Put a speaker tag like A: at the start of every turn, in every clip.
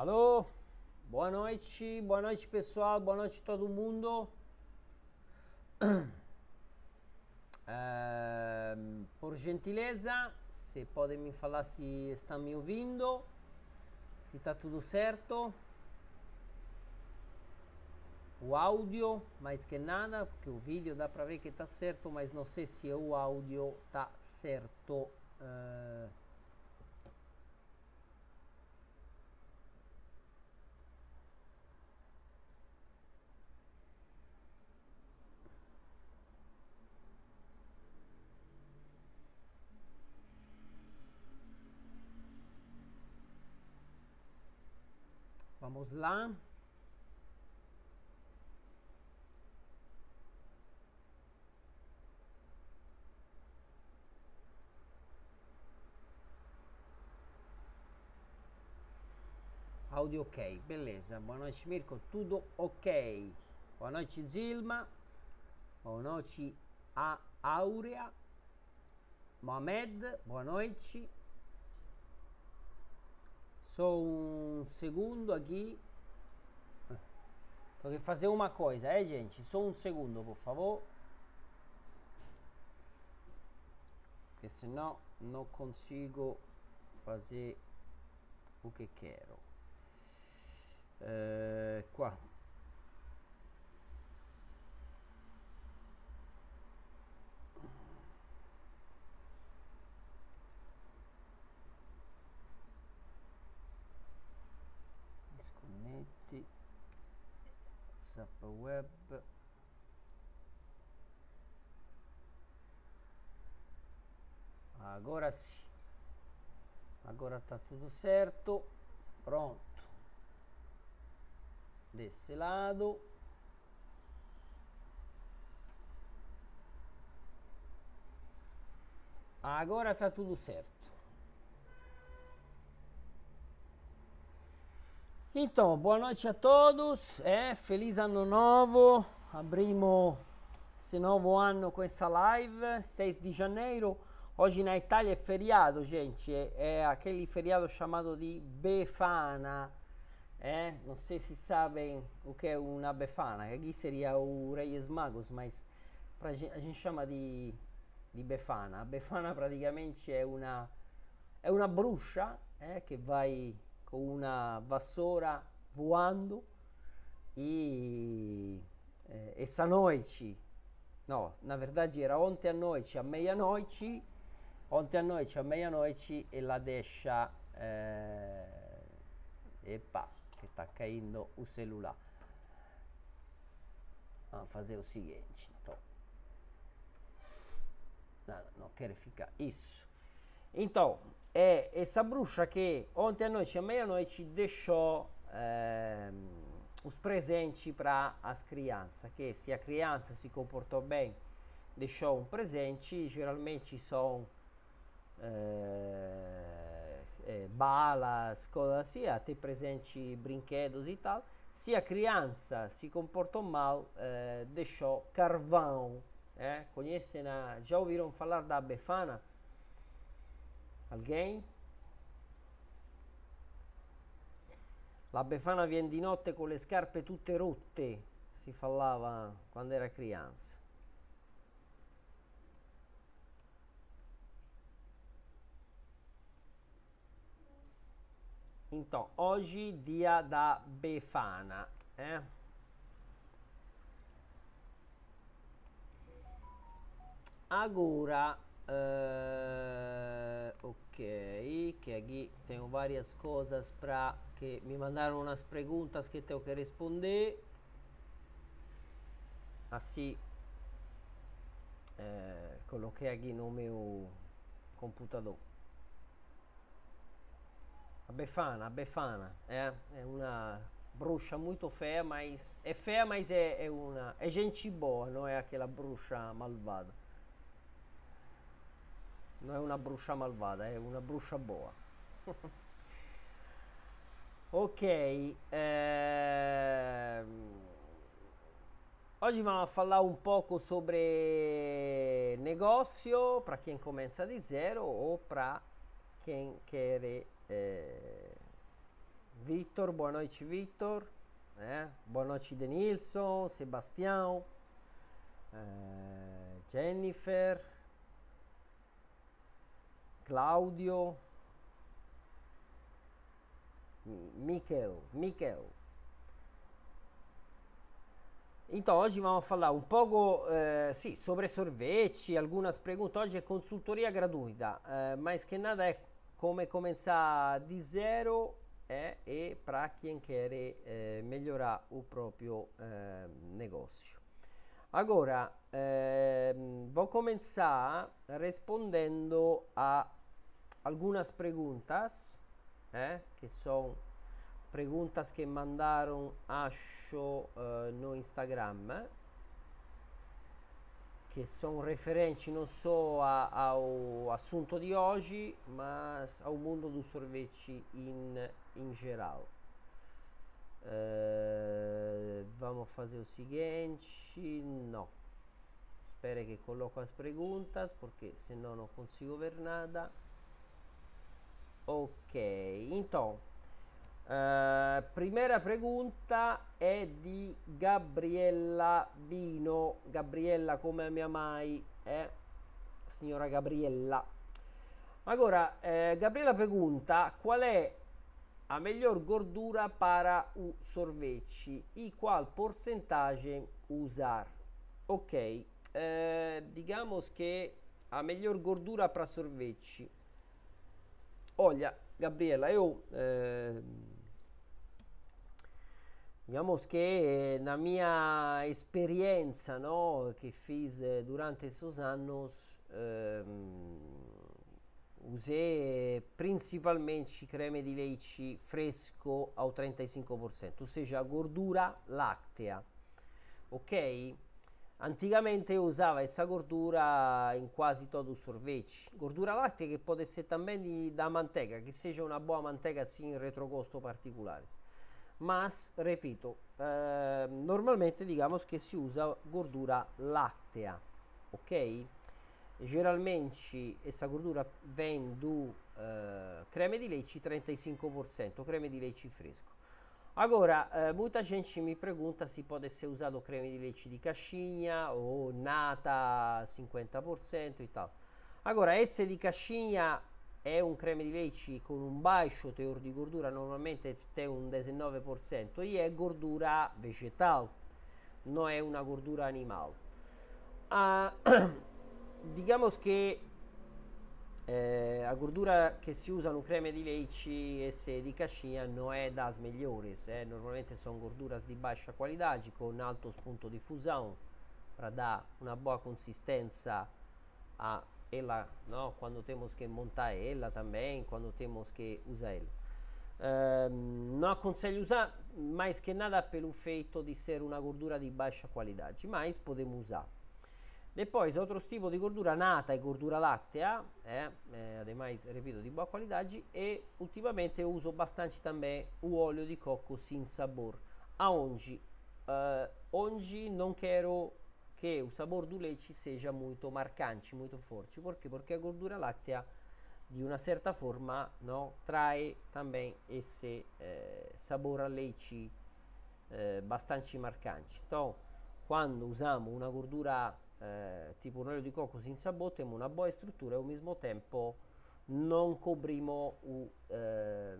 A: Alô? Boa noite, boa noite pessoal, boa noite todo mundo. É, por gentileza, se podem me falar se estão me ouvindo, se está tudo certo. O áudio, mais que nada, porque o vídeo dá para ver que está certo, mas não sei se o áudio está certo. É, vamos lá. Audio ok, beleza. Boa noite, Mirko. Tudo ok. Boa noite, Zilma. Boa noite a Aurea. Mohamed, boa noite. Só um segundo aqui. Tô eh. que fazer uma coisa, eh, gente? Só um segundo, por favor. Porque senão não consigo fazer o que quero. É, eh, qua whatsapp web agora sì agora tá tudo certo pronto desse lado agora tá tudo certo Então, boa noite a todos. É, feliz ano novo. Abrimos esse novo ano com essa live, 6 de janeiro. Hoje na Itália é feriado, gente. É, é aquele feriado chamado de Befana. É, não sei se sabem o que é uma Befana. Aqui seria o Reis Magos, mas pra, a gente chama de, de Befana. Befana praticamente é uma, é uma bruxa é, che vai con ecco, una vassora voando e, eh, e sanoici, no, na verdade era ontem à noite, a meia-noite, ontem à noite, a meia-noite e la deixa, eh, epa, que tá caindo o celular. Vamos fazer o seguinte, então. Não, não quero ficar, isso. Então, e, e Sabruscia che ontem a noi a meia noite ci deixou eh, os presenti para as crianças che se a criança si comportò bene deixou um presente geralmente sono eh, eh balas cose assim até presenti brinquedos e tal se a criança se comportou mal eh, deixou carvão eh? conhecem já ouviram falar da Befana Alguém? La Befana viene di notte con le scarpe tutte rotte, si fallava quando era crianza. Então, oggi dia da Befana, eh? Agora Uh, ok, que aqui tenho várias coisas para que me mandaram umas perguntas que tenho que responder. Assim, uh, eh, coloquei aqui no meu computador. A Befana, a Befana, é, eh, é uma bruxa muito feia, mas é feia, mas é, é uma é gente boa, não é aquela bruxa malvada. non è una bruscia malvada, è una bruscia boa. ok, ehm, oggi vamo a parlare un poco sobre negozio, para chi comincia di zero o para chi quer. Eh, Victor, boa noite, Victor. Eh? Boa noite, Denilson, Sebastião, eh, Jennifer. Claudio Michel, Michel. Então, hoje vamos falar um pouco eh, sim, sobre sorvete, algumas perguntas. Hoje é consultoria gratuita, eh, mas que nada é como começar de zero é, e para quem quer eh, melhorar o próprio ehm, negócio. Agora, ehm, vou começar respondendo a algunas preguntas eh, que son preguntas que mandaron a show eh, no Instagram che sono referenti non solo al assunto di oggi, ma al mondo dos sorvete in, in geral. Uh, eh, vamos fazer o seguinte: não. Espero que coloco as perguntas, porque no não consigo ver nada. Ok, então, uh, eh, primeira pergunta è di Gabriella Bino, Gabriella come mia mai, eh? signora Gabriella. Agora, eh, Gabriella pergunta qual è a melhor gordura para o sorvete e qual porcentagem usar? Ok, eh, digamos che a melhor gordura para sorvete Olha, Gabriella, io É, eh, digamos che la eh, mia esperienza no, che fiz eh, durante esses anos, eh, usei principalmente creme di leite fresco al 35%, ossia seja, gordura lattea. Ok? Anticamente usava questa gordura in quasi tutti i sorvegli. Gordura latte che può essere anche da manteca, che sia una buona manteca si in retrocosto particolare. Ma, ripeto, eh, normalmente diciamo che si usa gordura lattea, ok? Generalmente questa gordura vende eh, creme di lecce 35%, creme di lecce fresco. Agora, eh, muita gente me pergunta se pode ser usado creme de leite de caixinha ou nata 50% e tal. Agora, esse de caixinha è un creme di lecci con un baixo teor di gordura, normalmente è un 19%, e è gordura vegetal, non è una gordura animal. Uh, ah, digamos que eh, a gordura che si usano creme di lecci e se di cascina non è das migliores. Eh. Normalmente sono gorduras di bassa qualità, con alto spunto di fusione, per dare una buona consistenza a ella, no? quando temos che monta ella também, quando temos che usa ella. Eh, non consiglio usare mais che nada per il fatto di essere una gordura di bassa qualità, ma potremmo usare. E poi altro tipo di gordura nata e gordura lattea, eh, eh, ademais, repito, de boa qualidade, e ultimamente uso bastante anche o di cocco sin sem A oggi, Uh, eh, onde não quero que o sabor do leite seja muito marcante, molto forte. perché quê? Porque a gordura láctea, de uma certa forma, no, trae anche esse eh, sabor a lecci eh, bastante marcante. Então, quando usiamo una gordura eh, tipo un olio di cocos in sabote, una buona struttura e al mismo tempo non cobrimo ehm, un, eh,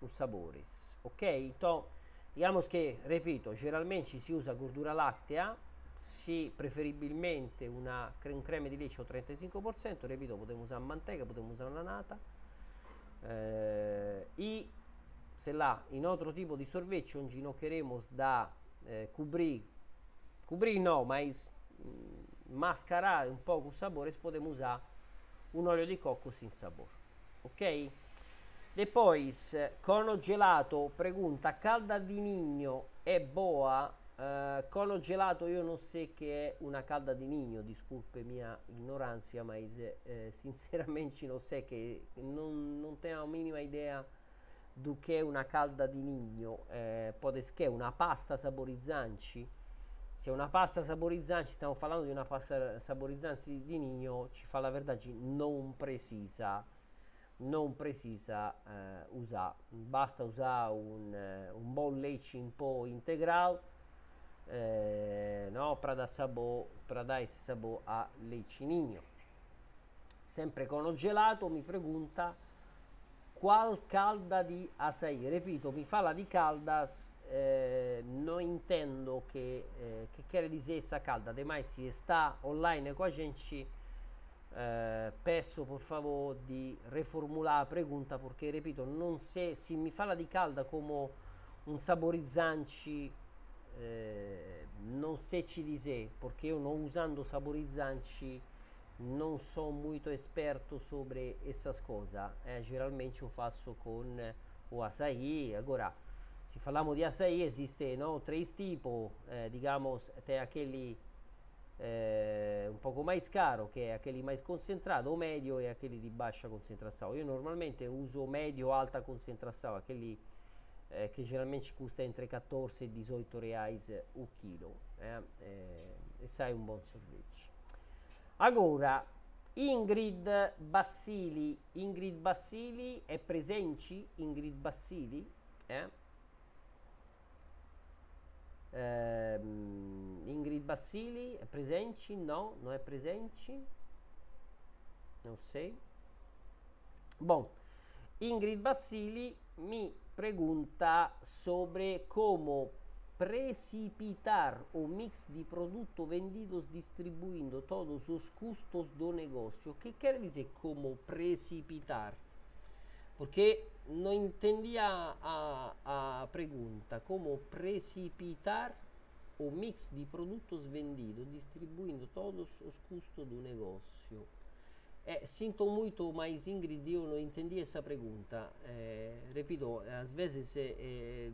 A: un sabores. Ok? Então, diciamo che, ripeto, generalmente si usa gordura lattea, si preferibilmente una, un creme di lecce o 35%, ripeto, potremmo usare manteca, potremmo usare una nata. Eh, e se là in altro tipo di sorvecchio inginoccheremo da eh, cubri cobrir não, mas mm, mascarar um pouco o sabor, podemos usar um óleo de coco sem sabor. Ok? Depois, cono gelato pergunta: calda di nigno è boa? Uh, cono gelato, io non so che è una calda di nigno, disculpe mia ignoranza, ma eh, sinceramente non so che non, non tenho la minima idea do che è una calda di nigno. Eh, pode che è una pasta saborizzante? se una pasta saborizzante, stiamo parlando di una pasta saborizzante di nigno, ci fa la verdade non precisa, non precisa eh, usare, basta usare un, eh, un buon lecce un po' integrale, eh, no, Prada Sabò, Prada e Sabò a lecce nigno. Sempre con lo gelato mi pregunta qual calda di Asai, ripeto, mi fa la di caldas eh, non intendo che, eh, che di sé essa calda, de mai se está online con a gente, eh, peço per favore di reformular la pergunta, perché ripeto, non se, si mi fala di calda come un saborizzanci eh, non se ci di sé perché io non usando saborizzanci non sono molto esperto sobre questa cosa eh, geralmente lo faccio con o açaí, agora si falamos de açaí, existe não, tre tipos, eh, digamos, tem aquele eh, um pouco mais caro, che è aquele mais concentrado, o médio e aquele di bassa concentrazione io normalmente uso medio alta concentrazione aquele eh, che generalmente costa entre 14 e 18 reais o chilo eh, eh? e sai un buon sorveggio. Agora, Ingrid Bassili, Ingrid Bassili è presente? Ingrid Bassili? Eh? Ehm, Ingrid Bassili è presente? No, non è presente. Non sei. Bom, Ingrid Bassili mi pregunta sobre come precipitar o mix di produto vendidos distribuendo tutti i costi del negozio. Che vuol dire come como precipitar? Porque não entendi a, a, pergunta. Como precipitar o mix de produtos vendidos, distribuindo todos os custos do negócio. É, eh, sinto muito, mas Ingrid, eu não entendi essa pergunta. Eh, repito, às vezes, é,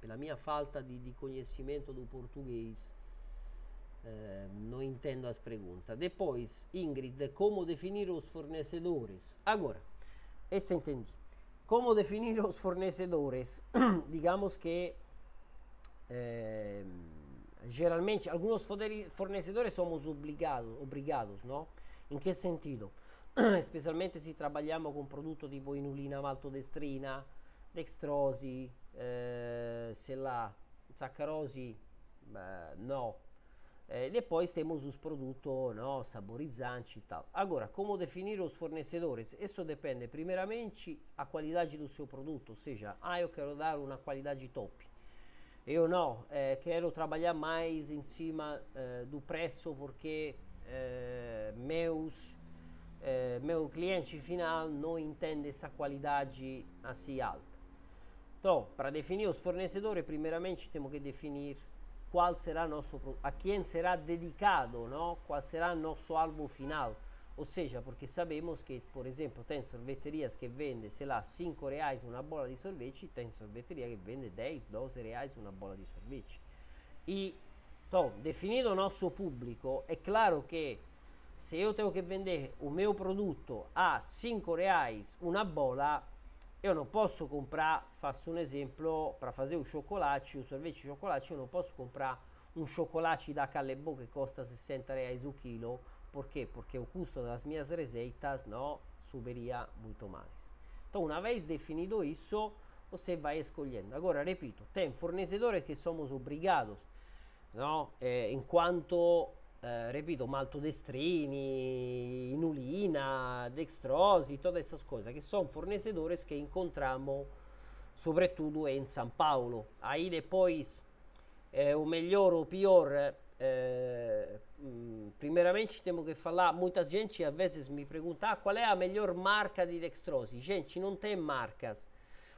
A: pela minha falta de, de conhecimento do português, não entendo as perguntas. Depois, Ingrid, como definir os fornecedores? Agora, Ese entendí. ¿Cómo definir los fornecedores? Digamos que eh, generalmente algunos fornecedores somos obligados, obligados, ¿no? ¿En qué sentido? Especialmente se trabalhamos con prodotti tipo inulina, maltodestrina, dextrosi, eh, se la, saccarosi, eh, no, eh, e poi stiamo sul prodotto no, saborizzanti e tal. Agora, come definire os fornecedores? esso depende primeiramente da qualidade do seu produto, ou seja, ah, eu quero dar uma qualidade top. Eu não, eh, quero lavorare mais em cima eh, do perché porque eh, meus eh, meu cliente final não entende essa qualidade assim alta. Então, per definire os fornecedores, primeiramente temos que definir qual cuál será nosso, a chi sarà dedicato no? qual sarà il nostro final. finale ossia perché sappiamo che per esempio tem sorveterias che vende, se lá, 5 reais una bola di sorvete, tem sorveteria che vende 10, 12 reais una bola di sorvete. E, então, definido o nosso público, é claro que se io tenho che vender un mio prodotto a 5 reais una bola, io non posso comprare, faccio un esempio, per fare un cioccolaccio, un sorvegno di cioccolaccio, io non posso comprare un cioccolaccio da Callebo che costa 60 reais un chilo, perché? Perché il costo delle mie receitas no superia molto mais. Então, una vez definito isso, você vai escolhendo. Agora, repito, tem fornecedores que somos obrigados, no? Eh, enquanto eh, repito, maltodestrini, inulina, dextrosi, tutte queste cose, che sono fornitori che incontriamo soprattutto in San Paolo. Aí poi, eh, o melhor ou pior, eh, mm, primeiramente temos que falar, muita gente a volte mi pregunta ah, qual è la miglior marca di dextrosi. Gente, non tem marca.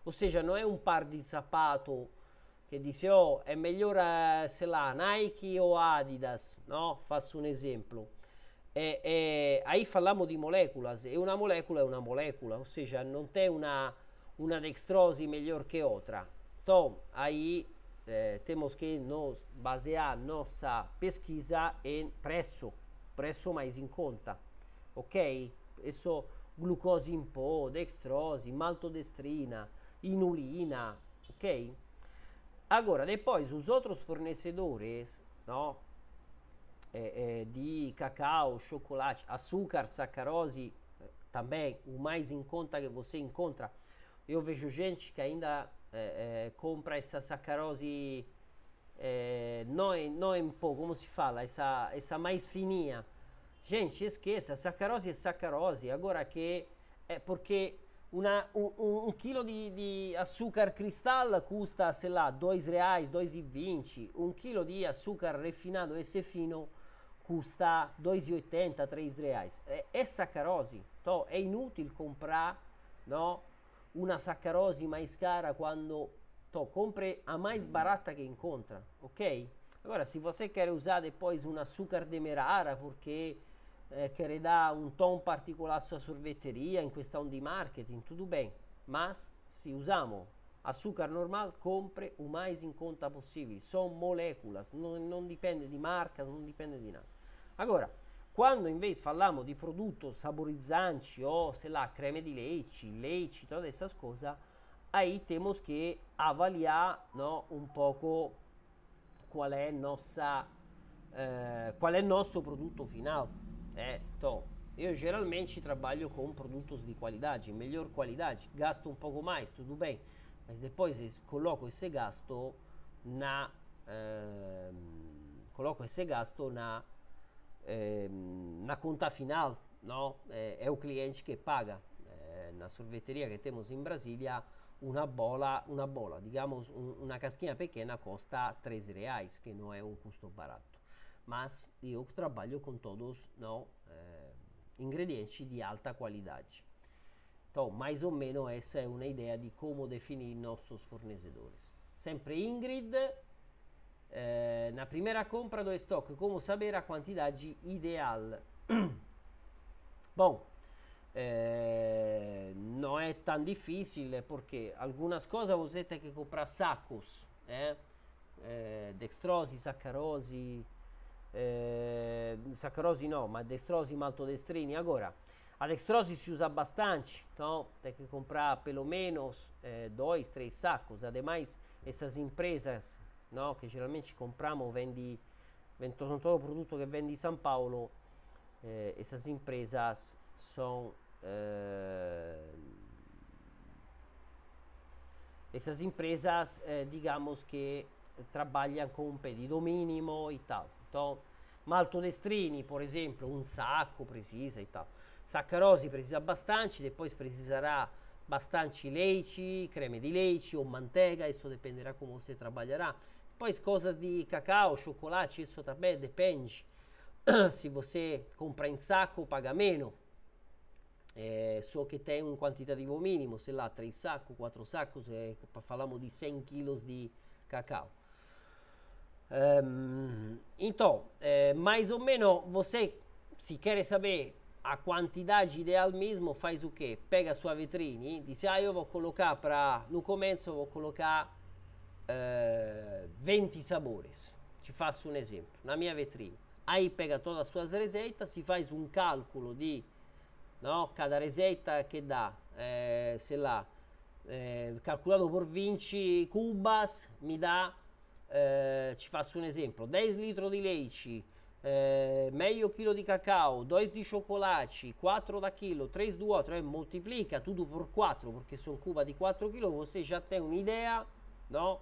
A: Ossia, non è un par di sapato che dice oh è meglio se la Nike o Adidas, no? Faccio un esempio. E, e ahí parliamo di molecola e una molecola è una molecola, ossia cioè, non c'è una, una dextrosi miglior che otra. Tom, ahí eh, temos che nos basear nostra pesquisa em presso presso mais in conta, ok? esso glucosi in po, dextrose, maltodestrina, inulina, ok? Agora, depois, os outros fornecedores no? É, é, de cacau, chocolate, açúcar, sacarose, também o mais em conta que você encontra. Eu vejo gente que ainda é, compra essa sacarose não, é, não em pó, como se fala, essa, essa mais fininha. Gente, esqueça, sacarose é sacarose. Agora que é porque Una, un, un, chilo di, di azúcar cristal custa, sei lá, 2 reais, 2,20. Un chilo di azúcar refinado esse fino custa 2,80, 3 reais. È, è saccarose. Então, è inutile comprare no, una saccarose mai cara quando to, compre a mais mm. barata che incontra, ok? Agora, se você quer usar depois um açúcar demerara, perché eh, que dá um tom particular à sua in questa on di marketing, tutto bene, ma se usamos açúcar normale compre o mais in conta possibile, sono moléculas, non, não dipende di marca, non dipende di nada. Allora, quando invece parliamo di prodotto saborizzanti o se la creme di leite, leite, todas essas cosa, aí temos che avaliar no, um pouco qual è, nossa eh, qual é nosso prodotto finale. É, eh, então, eu geralmente trabalho com produtos de qualidade, miglior qualità, Gasto um pouco mais, bene, ma se poi coloco esse gasto na. Ehm, coloco esse gasto na. Ehm, na conta final, não? É, é o cliente che paga. É, eh, na sorveteria che temos in Brasília, una bola, una bola, digamos, un, una caschina pequena costa 3 reais, che non è un costo barato más y yo trabajo con todos ¿no? eh, ingredientes de alta qualidade. Então, mais o menos essa é uma ideia de como definir nossos fornecedores. Sempre Ingrid, eh, na compra do estoque, como saber a quantidade ideal? Bom, eh, não é tão difícil, porque algumas coisas você tem que comprar sacos, né? eh, eh dextrose, sacarose, eh, saccarosi no, ma destrosi, maltodestrini. Agora, a dextrose si usa abbastanza, então tem che comprar pelo menos eh, dois, três sacos. Ademais, essas empresas no, che geralmente compriamo, vendi, vendo, sono todo prodotto che vendi São Paulo, eh, essas empresas são. Eh, essas empresas, eh, digamos che trabalham con un pedido minimo e tal to. Certo. Maltodestrini, por exemplo, um saco precisa e tal. Saccarose precisa abbastanza, e depois precisará abbastanza leici, creme de leite ou manteiga, isso dependerá come você trabalhará. Depois coisas de cacau, chocolate, isso também dipende. Se você compra in sacco, paga meno. É, eh, só que tem um quantitativo minimo, sei lá, 3 sacco, 4 sacco, se parliamo di 100 kg di cacao. Um, ehm, então, é, eh, mais ou menos, você, se quer saber a quantidade ideal mesmo, faz o quê? Pega a sua vitrine, diz, ah, eu vou colocar para, no começo, vou colocar uh, eh, 20 sabores. Te faço um exemplo, na minha vitrine. Aí pega todas as suas receitas, se faz um cálculo de, não, cada receita que dá, é, eh, sei lá, é, calculado por 20 cubas, me dá eh, ci faccio un esempio, 10 litri di leici eh, meglio chilo di cacao, 2 di cioccolati, 4 da chilo, 3 di otro, eh, moltiplica tutto per 4 perché sono cuba di 4 kg, você già tem un'idea, no?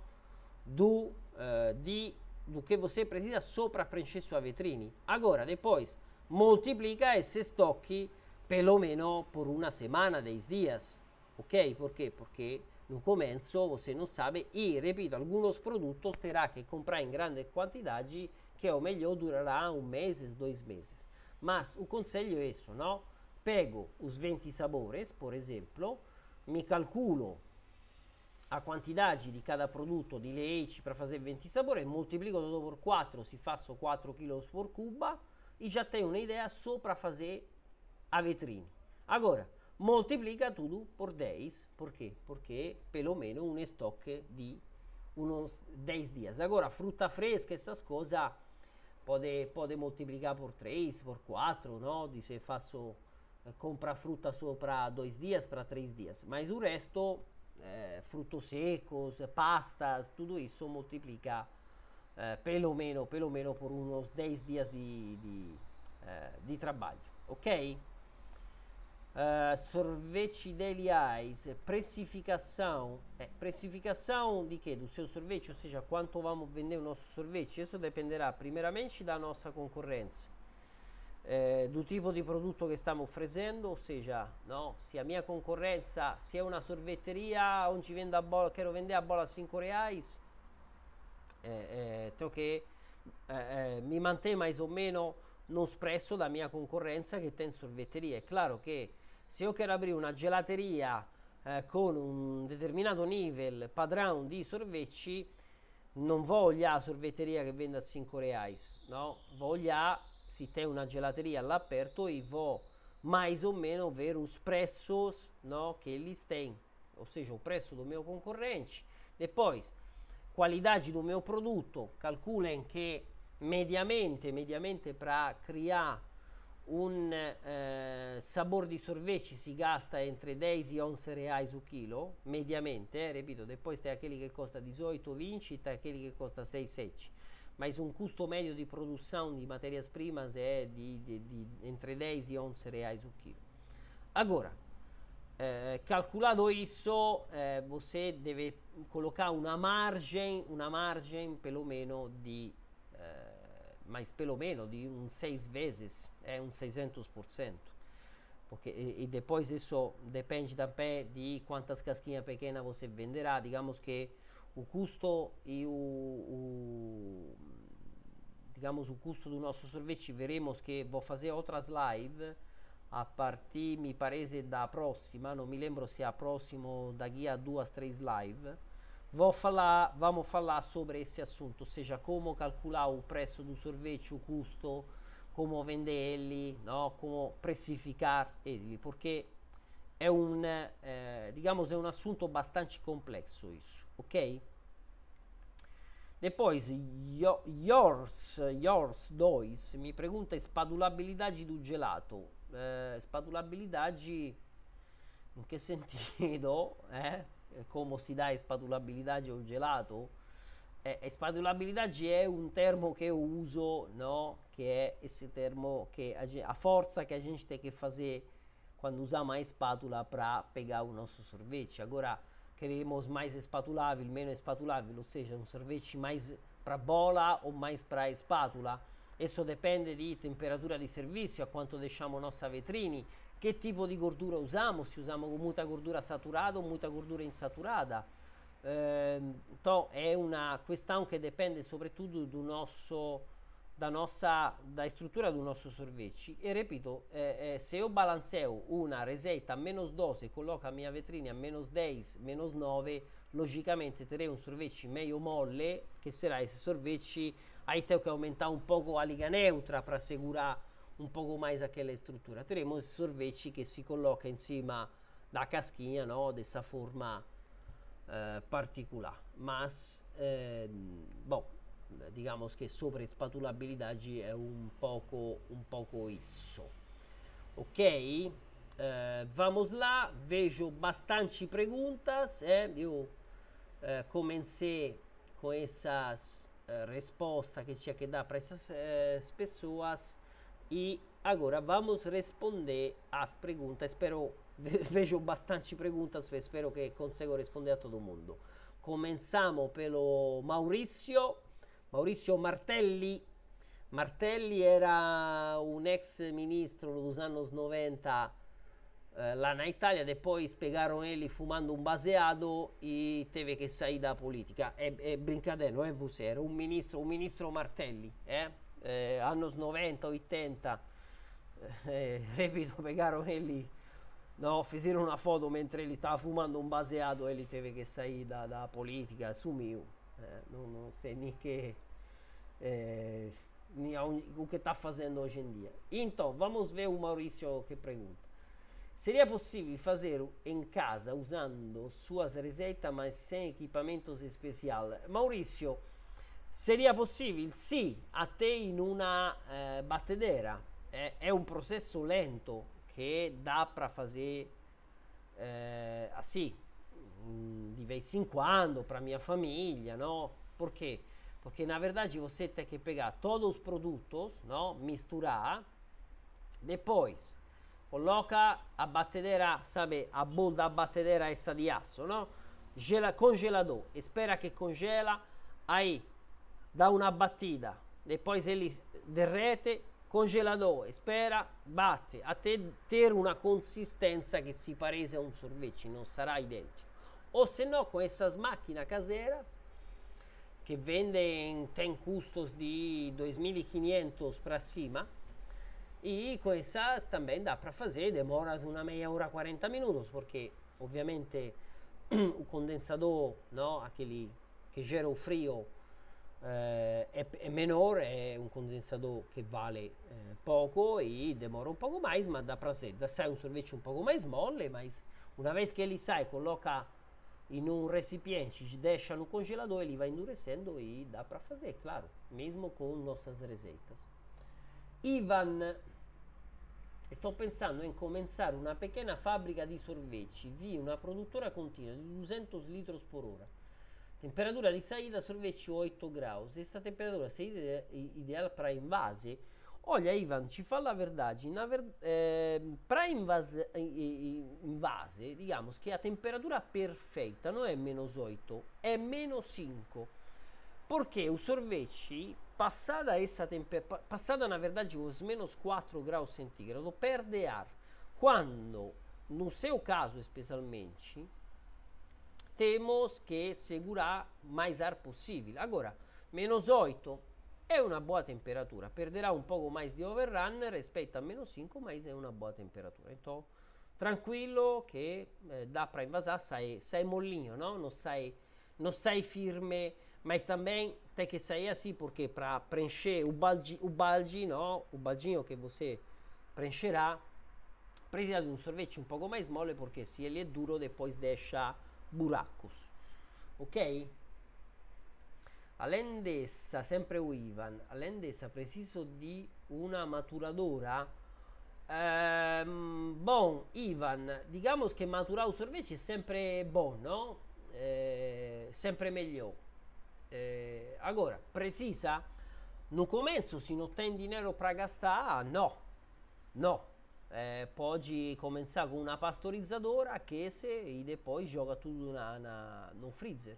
A: Do, eh, di, do che você precisa sopra preencher sua vetrini. Agora, depois, moltiplica e se stocchi perlomeno per una settimana 10 dias, ok? Perché? Perché lo comienzo, se non sape e, ripeto alcuni prodotti terá che comprare in grande quantità que o meglio durerà un mese due mesi ma un consiglio è questo no Pego us 20 sabores, per esempio mi calculo a quantità di cada prodotto di leite per fare 20 sabores, moltiplico tudo per 4, si fa faço 4 kg por cuba e già tenho un'idea sopra só a vetrini Agora, moltiplica tutto por 10, perché perché Porque pelo menos um estoque de 10 dias. Agora, frutta fresca, questa coisas, può moltiplicare multiplicar por 3, por 4, di se faccio eh, compra frutta sopra 2 dias, para 3 dias. Mas o resto, eh, frutos secos, pastas, tutto isso moltiplica eh, pelo, menos, pelo menos por uns 10 dias di, de, eh, de trabalho, ok? uh, eh, sorvecideliais, precificação. É, eh, precificação de quê? Do seu sorvete, ou seja, cioè, quanto vamos vender o nosso sorvete. Isso dependerá primeiramente da nossa concorrência. Eh, do tipo di prodotto che stiamo offrendo, ossia no, se a mia concorrenza, se è una sorvetteria, non ci vendo a bola, quero vendere a bola 5 reais, eh, eh, to che eh, eh, mi mantengo mais o meno non espresso da mia concorrenza che ten sorvetteria. È chiaro che se io quero aprire una gelateria eh, con un determinato nivel padrone di sorvecci non voglio la sorvetteria che vende a 5 reais no voglio se te una gelateria all'aperto e vo mais o meno ovvero os preços no che eles têm ou seja o preço do meu concorrente depois qualidade do mio prodotto calculem che mediamente mediamente para criar un eh, sabor di sorvecci si gasta entre 10 e 11 reais su chilo, mediamente, eh, ripeto, poi stai a quelli che costa 18 vinci e a quelli che costa 6 secci, ma su un costo medio di produzione di materie prime è di, di, di, entre 10 e 11 reais su chilo. Agora, eh, calcolato isso, eh, você deve colocar una margem, una margem perlomeno di, eh, mas perlomeno di un 6 vezes é um 600%. Porque, e, e depois isso depende também de quantas casquinhas pequenas você venderá. Digamos que o custo e o, o digamos o custo do nosso sorvete veremos que vou fazer outras live a partir me parece da próxima não me lembro se é a próxima daqui a duas três live vou falar vamos falar sobre esse assunto ou seja como calcular o preço do sorvete o custo cómo venderli, ¿no? cómo presificar elli, porque es un, eh, digamos, es un asunto bastante complejo eso, ¿ok? Depois, yo, yours, yours, dois, pregunta pergunta spadulabilidade un gelato. Eh, spadulabilidade, in che sentido? Eh? Come si dà spadulabilidade un gelato? Eh, spadulabilidade è un termo che uso, no? que é esse termo que a, gente, a força que a gente tem que fazer quando usar mais espátula para pegar o nosso sorvete. Agora queremos mais espatulável, menos espatulável, ou seja, um sorvete mais para bola ou mais para espátula. Isso dipende di temperatura di servizio, a quanto deixamos nostra vetrini, che tipo di gordura usiamo, se usiamo muita gordura saturata o muita gordura insaturata. Eh, então, é uma questão que depende sobretudo do nosso da, nostra da estrutura do nostro sorvecci E ripeto eh, eh, se io balanceo una resetta a meno 12 e colloco la mia vetrina a meno 10, meno 9, logicamente terrei un sorvecci meglio molle, che sarà esse sorvecci hai te che aumentar un poco a liga neutra para segurar um pouco mais la struttura Teremos esse sorvecci che si colloca in cima da caschina no? dessa forma eh, particolare. Mas, eh, bom, diciamo che sopra spatulabilidade è un poco, un poco isso. Ok? Eh, vamos lá, vejo bastanti perguntas. Eh? Eu eh, comecei com essas eh, respostas que tinha que dar para essas eh, pessoas e agora vamos responder às perguntas. Espero vejo bastanti perguntas, spero che consigo rispondere a todo mundo. Começamos pelo Maurício. Maurizio Martelli. Martelli era un ex ministro dos anni 90 eh, là na Italia e poi spiegarono ele fumando un baseado e teve che sair da politica. È, è brincadello, è eh, vos era un ministro, un ministro Martelli, eh? eh anni 90, 80, eh, eh, repito, spiegarono ele No, fecero una foto mentre ele stava fumando un baseado e ele teve che sair da, da politica, sumiu. É, não, não, sei nem que é, nem o que está fazendo hoje em dia. Então, vamos ver o Maurício que pergunta. Seria possível fazer em casa usando suas receitas, mas sem equipamentos especiais? Maurício, seria possível? Sim, até em uma eh, É, um processo lento que dá para fazer eh, assim. mh, mm, de vez em quando para minha família, não? Por quê? Porque na verdade você tem que pegar todos os produtos, não? Misturar, depois coloca a battedera, sabe, a bowl da battedera essa di aço, no? Gela, congelador, espera che congela, aí dá uma batida, depois ele derrete, congelador, espera, batte, a te ter una consistenza che si parese a un sorvecchio, non sarà identico. O se no, con essas máquinas caseras, que vendem, tem custos di 2.500 per cima, e com essas também dá para fazer, demoras uma meia hora, 40 minuti perché ovviamente un condensador, no? aquele che gera il frio, eh, è, è menor, è un condensador che vale eh, poco e demora un poco mais, ma da para ser. Dá sai un sorvete um pouco mais molle, ma una vez che li sai, colloca em um recipiente, deixa no congelador, ele vai endurecendo e dá para fazer, claro, mesmo com nossas receitas. Ivan, sto pensando em começar uma pequena fábrica de sorvete, vi uma produtora contínua de 200 litros por hora. Temperatura di salita sorvete 8 graus. Questa temperatura è ideale per invase Olha, Ivan, ci fala a verdade. Ver... É, ehm, para invase, invase, digamos que a temperatura perfeita não é menos 8, é menos 5. Porque os sorvete, passada essa temperatura, passada na verdade os menos 4 graus centígrados, perde ar. Quando, no seu caso especialmente, temos que segurar mais ar possível. Agora, menos 8 è una buona temperatura. Perderà un poco mais di overrun rispetto a meno 5, ma è una buona temperatura. Então, tranquillo che eh, da para invasar, sai, sai molinho, ¿no? No sai, no sai firme, ma também te che sai así perché pra preencher o, balgi, o balgi, no? O balginho que você preencherà precisa de un sorvete un poco mais mole perché se ele é duro depois deixa buracos. Ok? All'endessa, sempre Wivan, all'endessa preciso di una maturadora. Ehm, bon, Ivan, diciamo che maturau sorveci è sempre buono, no? Eh, sempre meglio. Eh, agora, precisa, non comincio se non tem dinheiro para gastar, no, no. Eh, oggi começar con una pastorizzadora che se e poi joga tutto in un freezer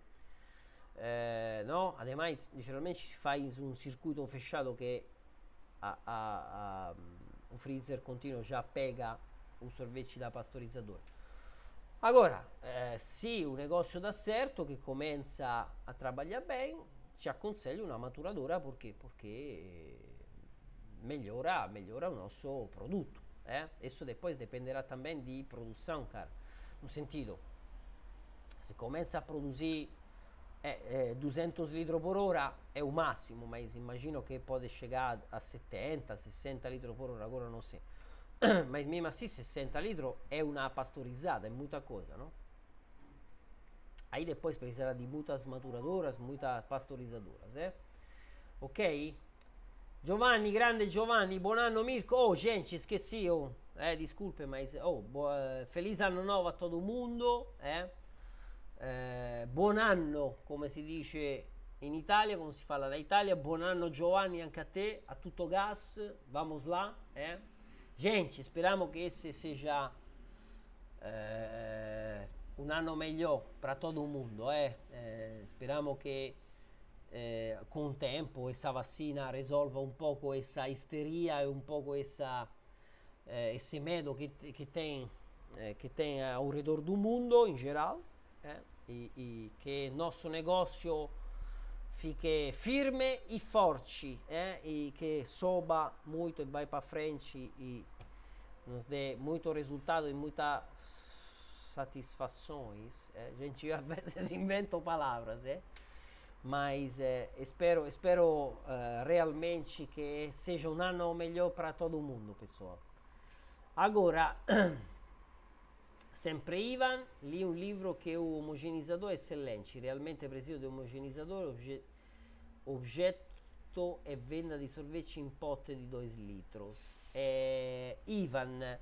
A: eh, no? Ademais, generalmente fai su un circuito fechado che a, a, a, un freezer continuo già pega un sorvete da pastorizzatore. Allora, eh, se un negozio dá certo, que começa a trabalhar bene ci aconselho una maturadora, perché, quê? Porque melhora, melhora o nosso produto. Eh? Isso depois dependerá também de produção, cara. No sentido, se comincia a produzir eh, eh, 200 litri per ora è un massimo, ma immagino che potete arrivare a 70, 60 litri per ora, ancora non so. ma il ma sì, 60 litri è una pastorizzata, è molta cosa, no? poi depois precisará de muitas maturadoras, muitas pastorizadoras, eh? Ok? Giovanni, grande Giovanni, buon anno Mirko. Oh, gente, scherzi, oh. Eh, desculpe, mas... Oh, boa, eh, feliz anno nuovo a todo mundo, eh? eh, buon anno, come si dice in Italia, come si fa la Italia, buon anno Giovanni anche a te, a tutto gas, vamos là, eh? Gente, speriamo che esse seja eh, un anno meglio per tutto il mondo, eh? eh speriamo che eh, con tempo questa vaccina risolva un poco questa isteria e un poco questa, eh, esse medo che, che tem eh, que tem ao redor del mondo in generale. Eh? e, e che il nostro firme e forte eh? e que soba muito e vai para frente e nos dê muito resultado e muita satisfações eh? a gente às vezes invento palavras eh? mas eh, espero espero uh, realmente que seja um ano melhor para todo mundo pessoal agora Sempre Ivan, lì un libro che è o omogenizador excelente, realmente presidio di omogenizzatore, obje, oggetto e venda di sorvecci in potte di 2 litros. Eh, Ivan,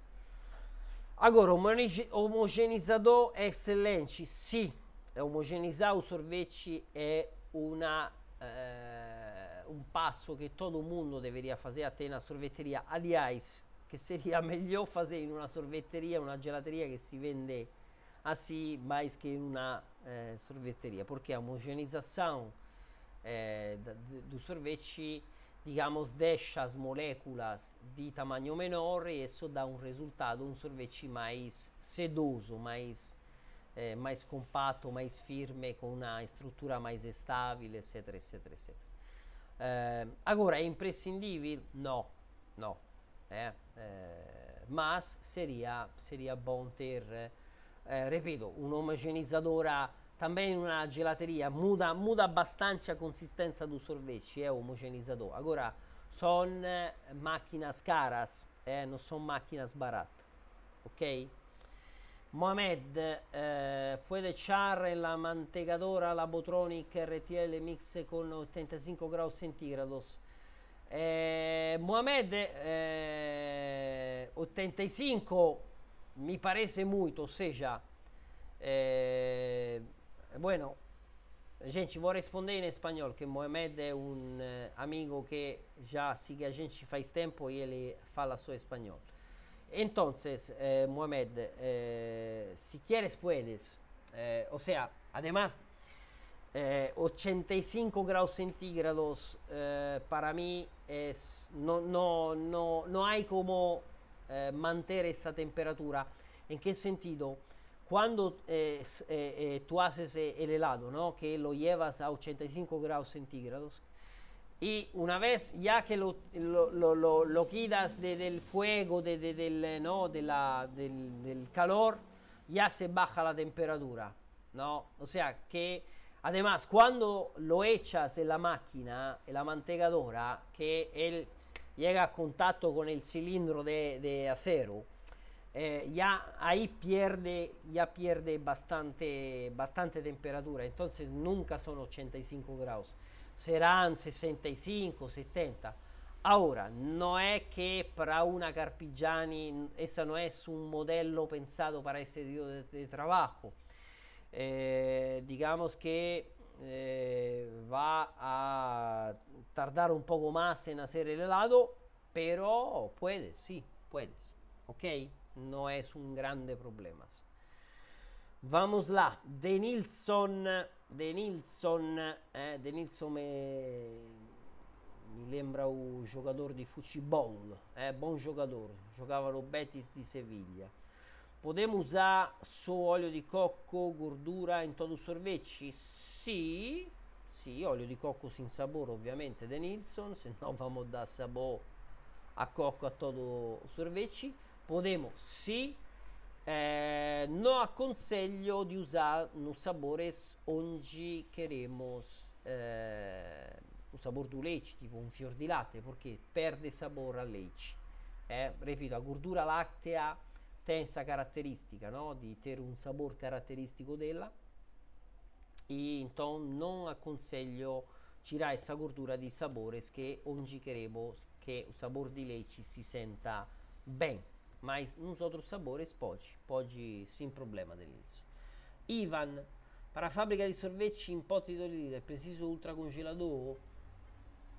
A: allora omogenizzatore excelente, sì, omogenizzare o sorvecci è una... Eh, un passo che tutto il mondo deveria fazer até na sorveteria. Aliás, che sarebbe meglio fare in una sorvetteria, una gelateria che si vende assim mais che in una eh, sorveteria, porque a homogeneização eh, do sorvete, digamos, deixa as moléculas di tamagno menor e isso dà un risultato, un sorvete mais sedoso, mais eh, mais compatto, mais firme, con una struttura mais estável, eccetera, eccetera. etc. Eh, agora, è imprescindibile? No, no. É. Eh. Eh, mas seria, seria bom eh, ripeto, eh, repito, un'omogeneizzadora também numa gelateria muda, muda abbastanza consistenza di do sorvete, é omogenizzatore. Agora, sono eh, máquinas caras, eh, non sono máquinas baratas, ok? Mohamed, eh, puede echar la mantecadora, la Botronic RTL Mix con 85 grados centígrados. Eh, Mohamed eh, 85 mi parece molto, o seja, eh, bueno, gente, vou rispondere in spagnolo che Mohamed è un um eh, amigo que já sigue a gente faz tempo e ele fala só espanhol. Então, eh, Mohamed, eh, si quieres puedes, o sea, además 85 eh, grados centígrados eh, para mí es, no, no, no, no hay como eh, mantener esta temperatura. ¿En qué sentido? Cuando tú haces el helado, ¿no? que lo llevas a 85 grados centígrados, y una vez ya que lo, lo, lo, quitas del fuego, de, del, ¿no? la, del, del calor, ya se baja la temperatura. ¿no? O sea que Además, cuando lo echas en la máquina, en la mantegadora, que él llega a contacto con el cilindro de, acero, eh, ya ahí pierde, ya pierde bastante, bastante temperatura, entonces nunca son 85 grados, serán 65, 70. Ahora, no es que para una Carpigiani, esa no es un modelo pensado para ese tipo de trabajo. eh, digamos que eh, va a tardare un poco más en hacer el helado, pero puedes, sí, puedes. Ok, no es un grande problema. Vamos là, Denilson, Denilson, eh, De me... mi sembra un giocatore di Fuci Bowl, eh, buon giocatore, giocavano Betis di Seviglia. Podem usar só óleo di cocco, gordura in todo sorvecci? Sì, sì, olio di cocco sin sabor ovviamente de Nilsson, se no vamo da sabor a cocco a todo sorvecci. Podemos sì, eh, no aconseglio di usare un sapore oggi queremos eh, un sapore di leite, tipo un fior di latte, perché perde sapore a leite. Eh? Repito, a gordura lattea tensa caratteristica, no? di avere un sapore caratteristico della e então non consiglio girare questa gordura di sapore che oggi queremo che il sapore di lecce si senta bene ma non altro sapore poggi poggi sin problema dell'inizio Ivan para a fábrica de sorvete em pote de litro é preciso ultracongelador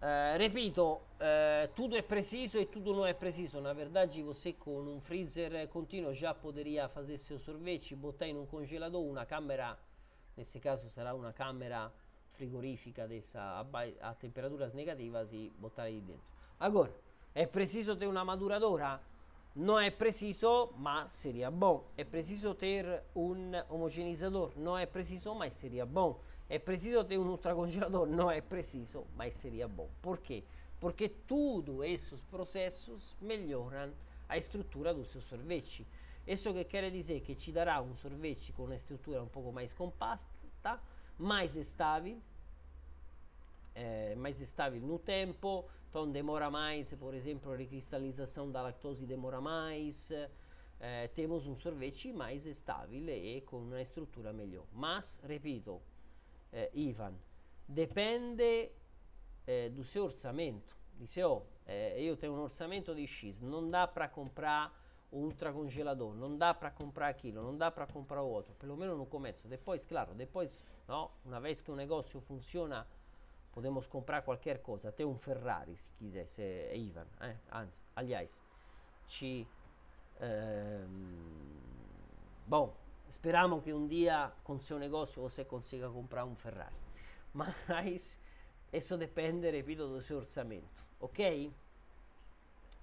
A: eh, repito, eh, tutto è preciso e tutto non è preciso. Na verdade, você con un freezer continuo già poteria fazesse o sorvecci, bottare in un congelatore una camera, nel caso sarà una camera frigorifica dessa, a, a temperatura negativa, si bottare lì dentro. Agora, è preciso te una maduradora? Non è preciso, ma seria buon. È preciso ter un omogenizzatore? Non è preciso, ma seria buon è preciso tener un ultracongelador? No è preciso, ma sería bueno. ¿Por Perché? Porque todos esos procesos mejoran la struttura del sus sorvecci. Eso que quiere decir que ci darà un sorvecci con una struttura un poco più compacta, più stabile, eh, mais stabile nel tempo, então demora mais, per esempio, a recristalização da lactose demora mais, eh, temos un sorvete mais estável e con una struttura migliore. Ma, ripeto, eh, Ivan, dipende eh, do seu orçamento. Disse, oh, eh, eu tenho um orçamento de X, non dá para comprar o ultracongelador, non dá para comprar aquilo, non dá para comprar o outro, pelo menos no começo. Depois, claro, depois, no, uma vez que um negócio funciona, podemos comprar qualquer coisa, até um Ferrari, se quiser, se é Ivan, eh? Antes, aliás, ci... Ehm, bom, Speriamo che un dia con suo negozio o se consiga comprare un Ferrari. Mas isso depende, repito, do suo orçamento, ok?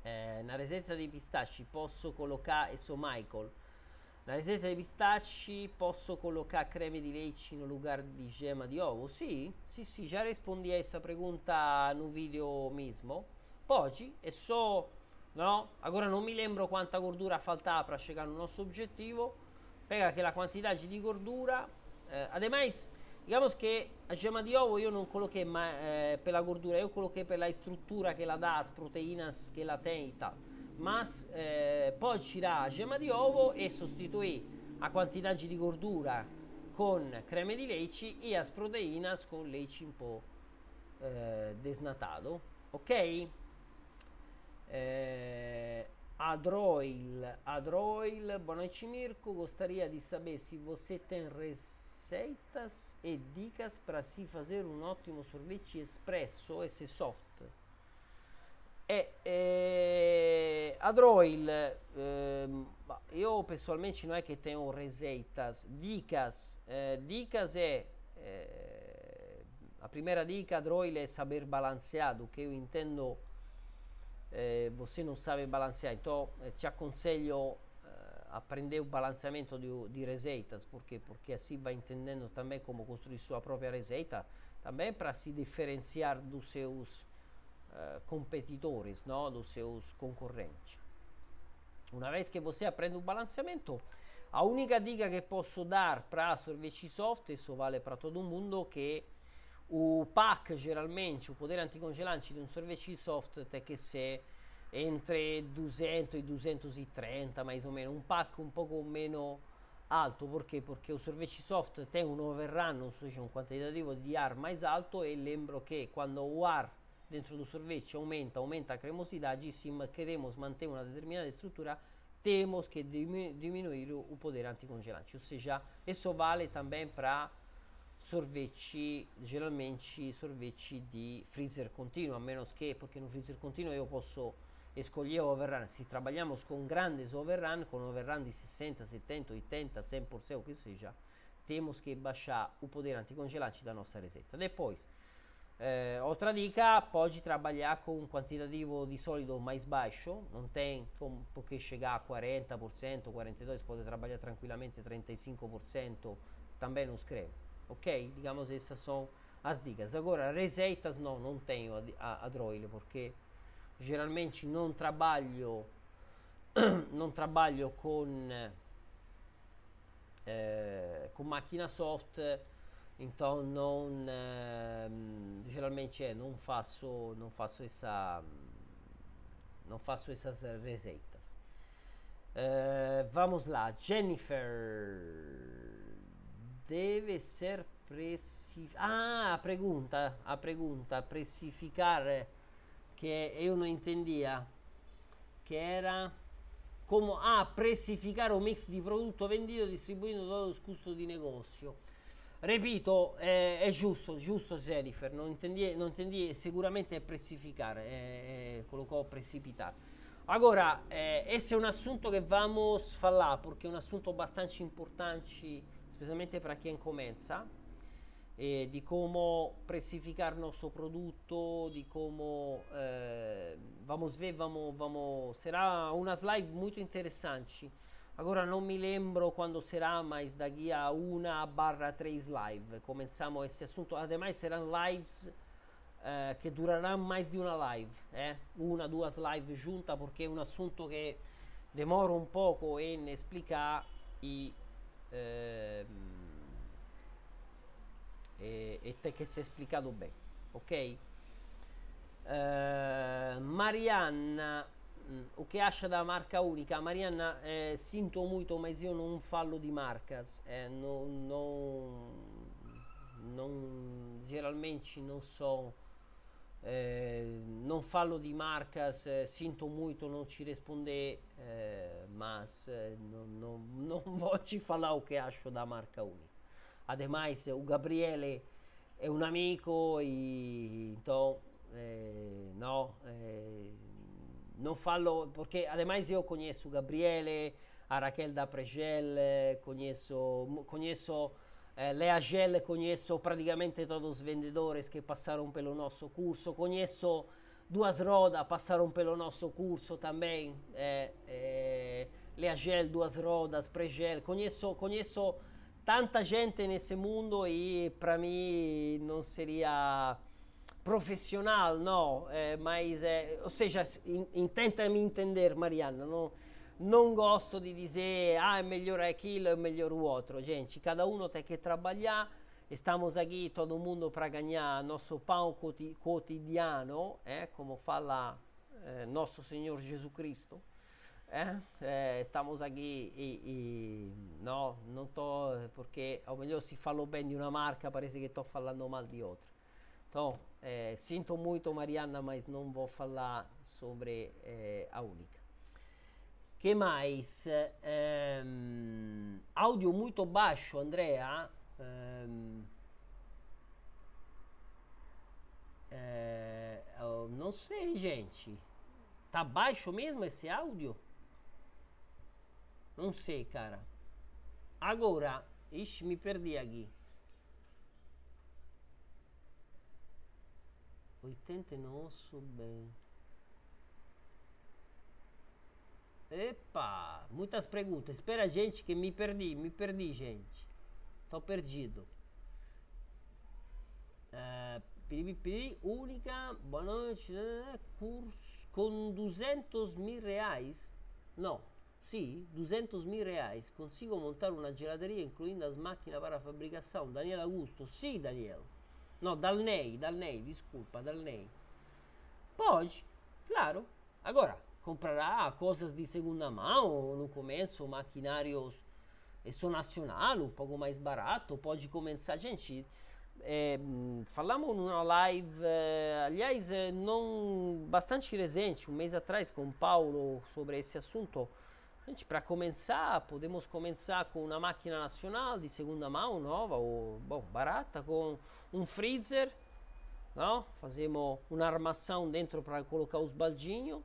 A: Eh, una resetta di pistacci posso collocare, e so Michael, una resetta di pistacci posso collocare creme di lecce in un lugar di gema di ovo? Sì, sì, sì, già rispondi a questa pregunta in un video mismo. Oggi e so, no? Agora non mi lembro quanta gordura faltava per chegar il nostro obiettivo pega che la quantità di gordura, eh, además, digamos que a gema di ovo yo no coloqué más eh, por la gordura, yo coloqué per la struttura che la dà las proteínas que la tiene ma tal. Mas eh, poi girà a gema di ovo e sostituì a quantità di gordura con creme di leci e as proteinas con leci un po' eh, desnatato. Ok? Eh, Adroil, Adroil, Bonaci Mirko, gostaria di sapere se você tem receitas e dicas para se fazer um ótimo sorvete espresso e se soft. E, eh, Adroil, eh, eu pessoalmente não é que tenho receitas, dicas, eh, dicas é, eh, a primeira dica Adroil é saber balancear, che io intendo... entendo Eh, você não sabe balancear. Então, eh, te aconselho a eh, aprender o balanceamento de, de receitas, porque porque assim vai entendendo também como construir sua própria receita, também para se diferenciar dos seus competidores, não? dos seus concorrentes. Uma vez que você aprende o balanceamento, a única dica que posso dar para sorvete soft, isso vale para todo mundo, que o pack generalmente, o potere anticongelante di un sorvecino soft che se entro i 200 e 230, mais o meno, un pack un poco meno alto perché? Perché o sorveci soft tem un overrun, ou seja, un quantitativo di AR mais alto e lembro che quando o AR dentro un sorvete aumenta, aumenta la cremosità e se queremos manter uma determinada estrutura temos que diminuir o potere anticongelante, ossia seja, vale também per sorvecci, generalmente sorvecci di freezer continuo, a meno che perché in un freezer continuo io posso escogliere overrun, se trabalhamos con grande overrun, con overrun di 60, 70, 80, 100% o che seja, temos que baixar o poder anticongelante da nossa reseta. Depois, eh, outra dica, pode trabalhar con un quantitativo di sólido mais baixo, non tem como, porque chegar a 40%, 42%, si può lavorare tranquillamente 35%, também non creme. Ok? Digamos, essas são as dicas. Agora, receitas, não, não tenho a, a, a droid, porque geralmente não trabalho, não trabalho com, eh, com macchina soft, então não, eh, geralmente é, não faço, não faço essa, não faço essas receitas. Uh, vamos lá, Jennifer. deve essere presificare. Ah, a pregunta, a pregunta, presificare che io non intendia che era come a ah, presificare un mix di prodotto vendito distribuito dallo scusto di negozio. Ripeto, eh, è giusto, giusto Jennifer, non intendi, non intendi sicuramente presificare, eh, quello che ho precipitare. Allora, eh, esse è un assunto che vamos falar, perché è un assunto abbastanza importante specialmente para quem começa, eh, di come precificare il nostro prodotto, di come eh, vamos ver, vamos, vamos, sarà una slide molto interessante. Agora non mi lembro quando sarà, ma da a una barra tre slide. Cominciamo questo assunto. Ademais, saranno lives eh, che dureranno mais di una live, eh? una, due live giunta, perché è un assunto che demora un poco e ne esplica i ehm, e, e te, che si è esplicato bene ok eh, Marianna mm, o che ascia da marca unica Marianna eh, sinto molto ma io non fallo di marca eh, non, non, non geralmente non so eh, non fallo di Marcas, eh, sinto molto, non ci risponde, eh, ma eh, non, non, non voglio fare o che ascio da marca unica. Ademais, o Gabriele è un amico, e, então, eh, no, eh, non fallo, perché ademais io conosco Gabriele, a Raquel da Pregel, conosco eh, le AGL conheço praticamente tutti os vendedores que passaram pelo nosso curso, conheço duas rodas passaram pelo nosso curso também, eh, eh, le AGL duas rodas, pregel, conheço, conheço tanta gente nesse mundo e para mim não seria profissional, não, é, eh, mas, é, eh, ou seja, in, tenta me entender, Mariana, não, non gosto di dire ah è meglio migliore aquilo, è migliore outro. Gente, cada um tem que trabalhar. Estamos aqui, todo mundo, para ganhar nosso pão quotidiano eh, fa il eh, nosso Senhor Jesus Cristo. Eh? Eh, estamos aqui e, e no, non sto perché, o meglio, se falou bem di una marca, pare che sto parlando male di outra. Então, eh, sinto muito, Mariana, mas não vou falar sobre eh, a única. Que mais? áudio ehm, muito baixo basso, Andrea. é, eu não sei, gente. Tá baixo mesmo esse áudio? Não sei, cara. Agora, ixi, me perdi aqui. 89, bem. Epa, muitas perguntas. Espera, gente, que me perdi, me perdi, gente. Tô perdido. Uh, é, piripiri, única, boa noite. Né, né, né, curso com 200 mil reais. Não, sim, 200 mil reais. Consigo montar uma gelateria incluindo as máquinas para fabricação. Daniel Augusto, sim, Daniel. No, Dalnei, Dalnei, desculpa, Dalnei. Pode, claro. Agora, comprará coisas de segunda mão no começo, maquinários e só nacional, um pouco mais barato, pode começar. Gente, ehm, é, falamos numa live, é, eh, aliás, é, não bastante recente, um mês atrás, com o Paulo sobre esse assunto. Gente, para começar, podemos começar com uma máquina nacional de segunda mão, nova ou bom, barata, com um freezer. Não? Fazemos uma armação dentro para colocar os baldinhos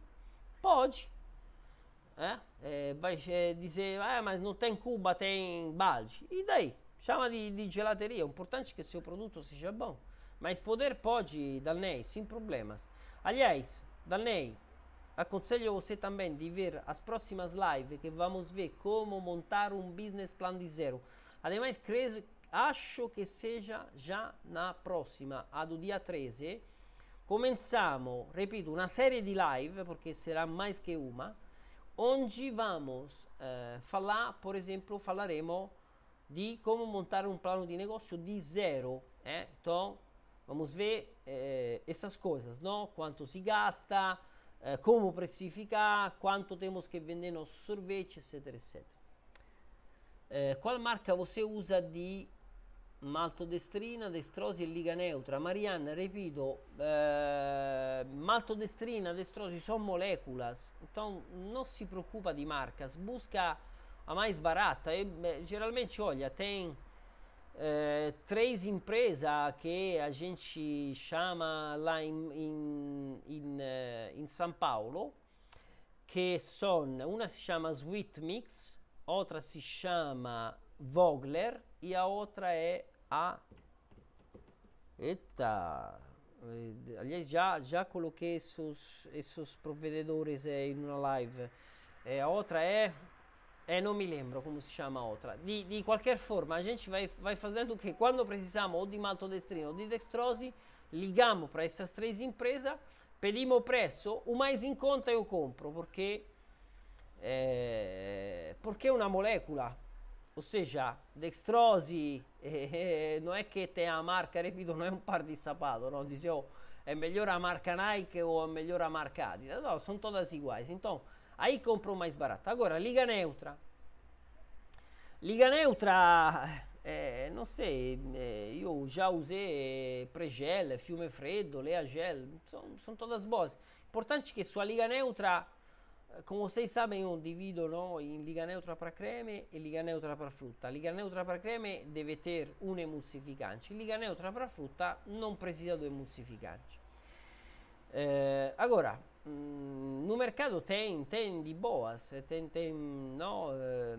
A: Pode. É, é, vai é, dizer, ah, mas não tem Cuba, tem balde. E daí? Chama de, de gelateria. O importante é que seu produto seja bom. Mas poder pode, Dalnei, sem problemas. Aliás, Dalnei, aconselho você também de ver as próximas lives que vamos ver como montar um business plan de zero. Ademais, creio, acho que seja já na próxima, a do dia 13 Cominciamo, ripeto, una serie di live, perché sarà mai che una. Oggi vamos eh, falar, per esempio, parleremo di come montare un piano di negozio di zero. Eh? vamos ver eh, essas coisas, no? Quanto si gasta, eh, come precificar, quanto temos que vender nossos sorvete, eccetera, eccetera. Eh, qual marca você usa di Malto Destrina, destrosi e liga neutra. Marianne, ripeto, eh, Destrina, destrosi sono moleculas. Então non si preoccupa di marcas, busca a mais barata. E, beh, geralmente, olha, tem eh, três empresas che a gente chiama là in, in, in, eh, in São Paulo, che sono, una si chiama Sweet Mix, outra si chiama Vogler e a outra a Eta. Eh, já, já coloquei esses, esses provedores eh, em uma live. Eh, a outra é. Eh, não me lembro como se chama a outra. De, de forma, a gente vai, vai fazendo que quando precisamos ou de maltodestrina o di dextrosi ligamos para essas três empresas, pedimos presso o mais in conta eu compro, porque, eh, porque é uma molécula. Ou seja, Dextrosi eh, eh, no es que tenga marca, repito, no es un par de sapato, ¿no? Dice, oh, es mejor a marca Nike o es mejor a marca Adidas. No, son todas iguais. Entonces, ahí compro mais barato. Agora, liga neutra. Liga neutra, eh, eh non sei, eh, io già usei Pregel, Fiume Freddo, leagel, Gel, sono son tutte buone. L'importante è che sulla Liga Neutra come vocês sabem, eu divido no, in liga neutra para creme e liga neutra para frutta. Liga neutra para creme deve ter un emulsificante, liga neutra para frutta non precisa do emulsificante. Eh, agora, mh, mm, no mercado tem, tem de boas, tem, tem, no, eh,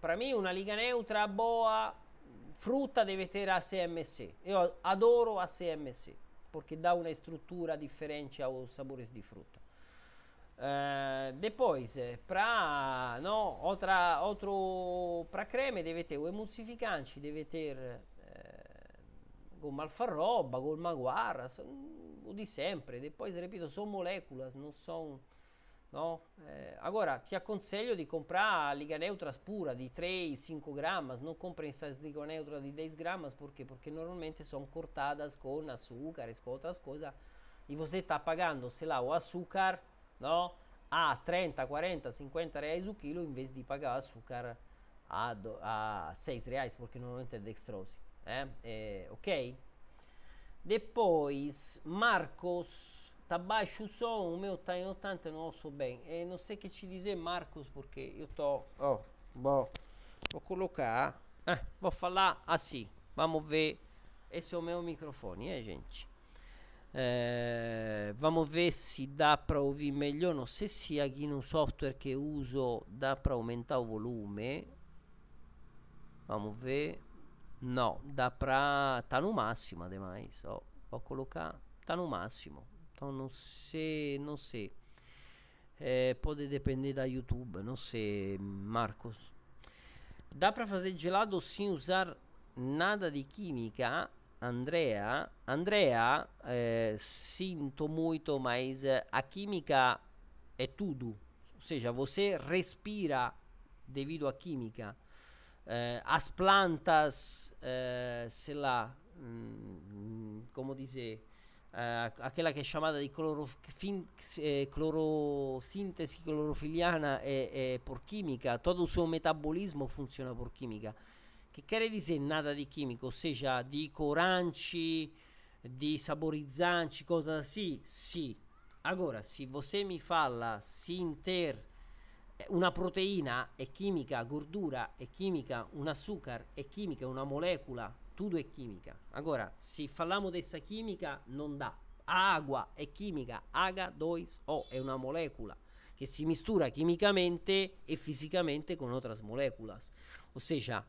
A: para mim uma liga neutra boa, frutta deve ter ACMC. Eu adoro ACMC, porque dá uma estrutura diferente aos sabores de frutta. Eh, depois, para no, outra, outro, para creme deve ter o emulsificante, deve ter eh, com alfarroba, com maguara, o de sempre. Depois, repito, são moléculas, não são... No? Eh, agora ti consiglio di comprare liga neutra pura di 3-5 grammi, non compri in liga neutra di 10 grammi perché? Perché normalmente sono cortate con e con altre cose e você sta pagando, se la o açúcar no? a 30, 40, 50 reais o quilo em vez de pagar açúcar a, do, a 6 reais porque normalmente é dextrose. Eh? É, ok? Depois, Marcos, tá baixo o som, o meu tá em 80, não ouço bem. E não sei o que te dizer, Marcos, porque eu tô. Oh, bom, vou colocar. Ah, vou falar assim. Vamos ver. Esse é o meu microfone, é, gente? Eh, vamos ver se dá para ouvir melhor. Não sei se aqui no software que uso dá para aumentar o volume. Vamos ver. Não, dá para. Tá no máximo, ademais. Ó, vou colocar. Tá no máximo. Então não sei, não sei. Eh, é, pode depender da YouTube, não sei, Marcos. Dá para fazer gelado sem usar nada de química? Andrea, Andrea, eh, sinto muito, mas eh, a química é tudo. Ou seja, você respira devido à química. Eh, as plantas, é, sei lá, hum, como dizer, aquela que é chamada de clorofin, clorossíntese clorofiliana é, é por química, todo o seu metabolismo funciona por química. che quer dizer nada di chimico, ossia cioè, di coranci, di saborizzanci, cosa sì, sì. Allora, se você mi fala se inter eh, una proteina è chimica, gordura è chimica, un açúcar è chimica, una molecola, tutto è chimica. Allora, se parliamo di questa chimica, non dà. Agua è chimica, H2O è una molecola che si mistura chimicamente e fisicamente con altre molecole. Ossia, cioè,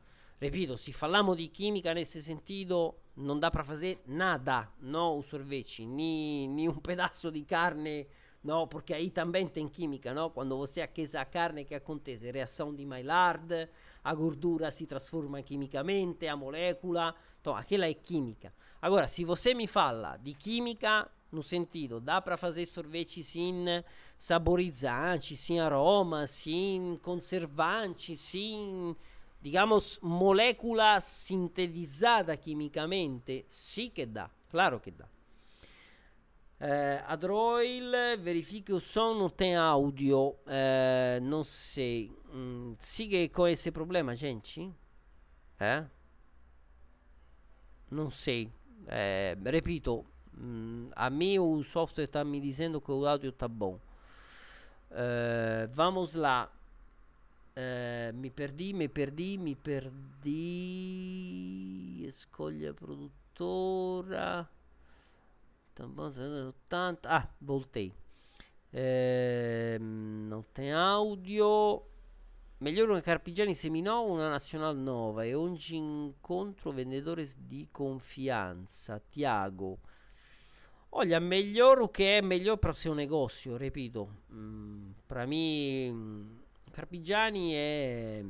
A: Ripeto, se parliamo di chimica nel senso, non da para fare nada, no sorveci, ni, ni un pedazzo di carne, no, perché ahí también en chimica, no, quando você acchesa a carne che acontece, Reazione di Maillard, a gordura si trasforma chimicamente, a molecola, no, aquela è chimica. Allora, se você mi falla di chimica no sentido, dá para fare sorvete sin saborizante, sin aroma, sem conservante, sem digamos, molécula sintetizzata chimicamente, sì che dà, claro che dà. Eh, Adroil, verifique o som, não tem áudio. Eh, não sei. Hum, mm, siga con esse problema, gente. Eh? É? Não sei. Eh, repito, mm, a me o software sta mi dicendo che o áudio está bom. Eh, vamos lá. Eh, mi perdi, mi perdi, mi perdi. Scoglia produttora. 80. Ah, Voltei. Eh, notte audio. Meglio che Carpigiani seminò una nazionale nuova. e oggi incontro venditore di confianza, Tiago. Olha, melhor o que é melhor para o seu negócio, repito. Mm, per me... mim, Carpigiani é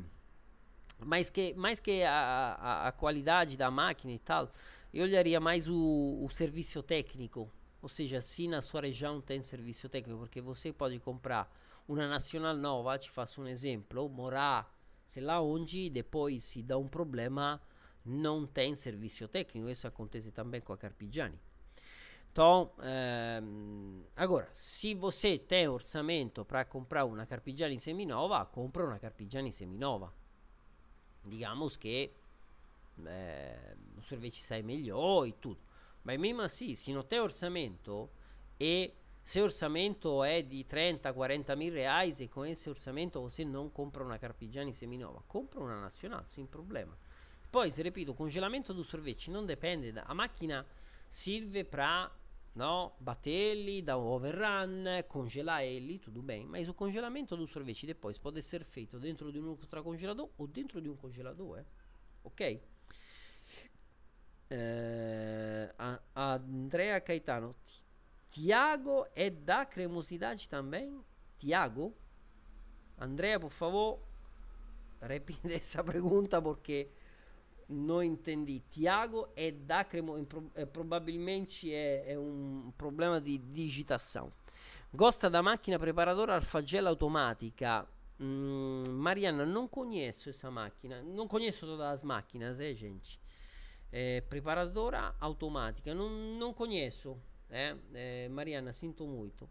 A: mais que mais que a, a, a, qualidade da máquina e tal, eu olharia mais o, o serviço técnico. Ou seja, se na sua região tem serviço técnico, porque você pode comprar uma nacional nova, te faço um exemplo, morar, sei lá onde, depois se dá um problema, não tem serviço técnico. Isso acontece também com a Carpigiani. Então, ehm, agora, se você tem orçamento para comprar uma carpigiana em seminova, compra uma carpigiana em seminova. Digamos que eh, o sorvete sai melhor e tudo. Ma mesmo assim, se não tem orçamento e se orçamento è di 30-40 mila reais e con esse orçamento você non compra una Carpigiani seminova, compra una nazionale, sin problema. Poi, se ripeto, congelamento do sorvete non dipende da... A macchina serve per no? Batelli da overrun, congelai tutto bene, ma il suo congelamento do sorvete depois può essere fatto dentro de um ultracongelador o dentro di un congelatore, ok? Uh, a, a Andrea Caetano, Tiago é da cremosidade também? Tiago? Andrea, por favor, repita essa pergunta Perché non intendi Tiago e D'Acremo pro- eh, probabilmente è, è, un problema di digitazione Gosta da macchina preparadora al fagella automatica mm, Marianna non conosco questa macchina non conosco tutta la macchina se gente eh, preparadora automatica non, non conosco eh? eh, Marianna sinto molto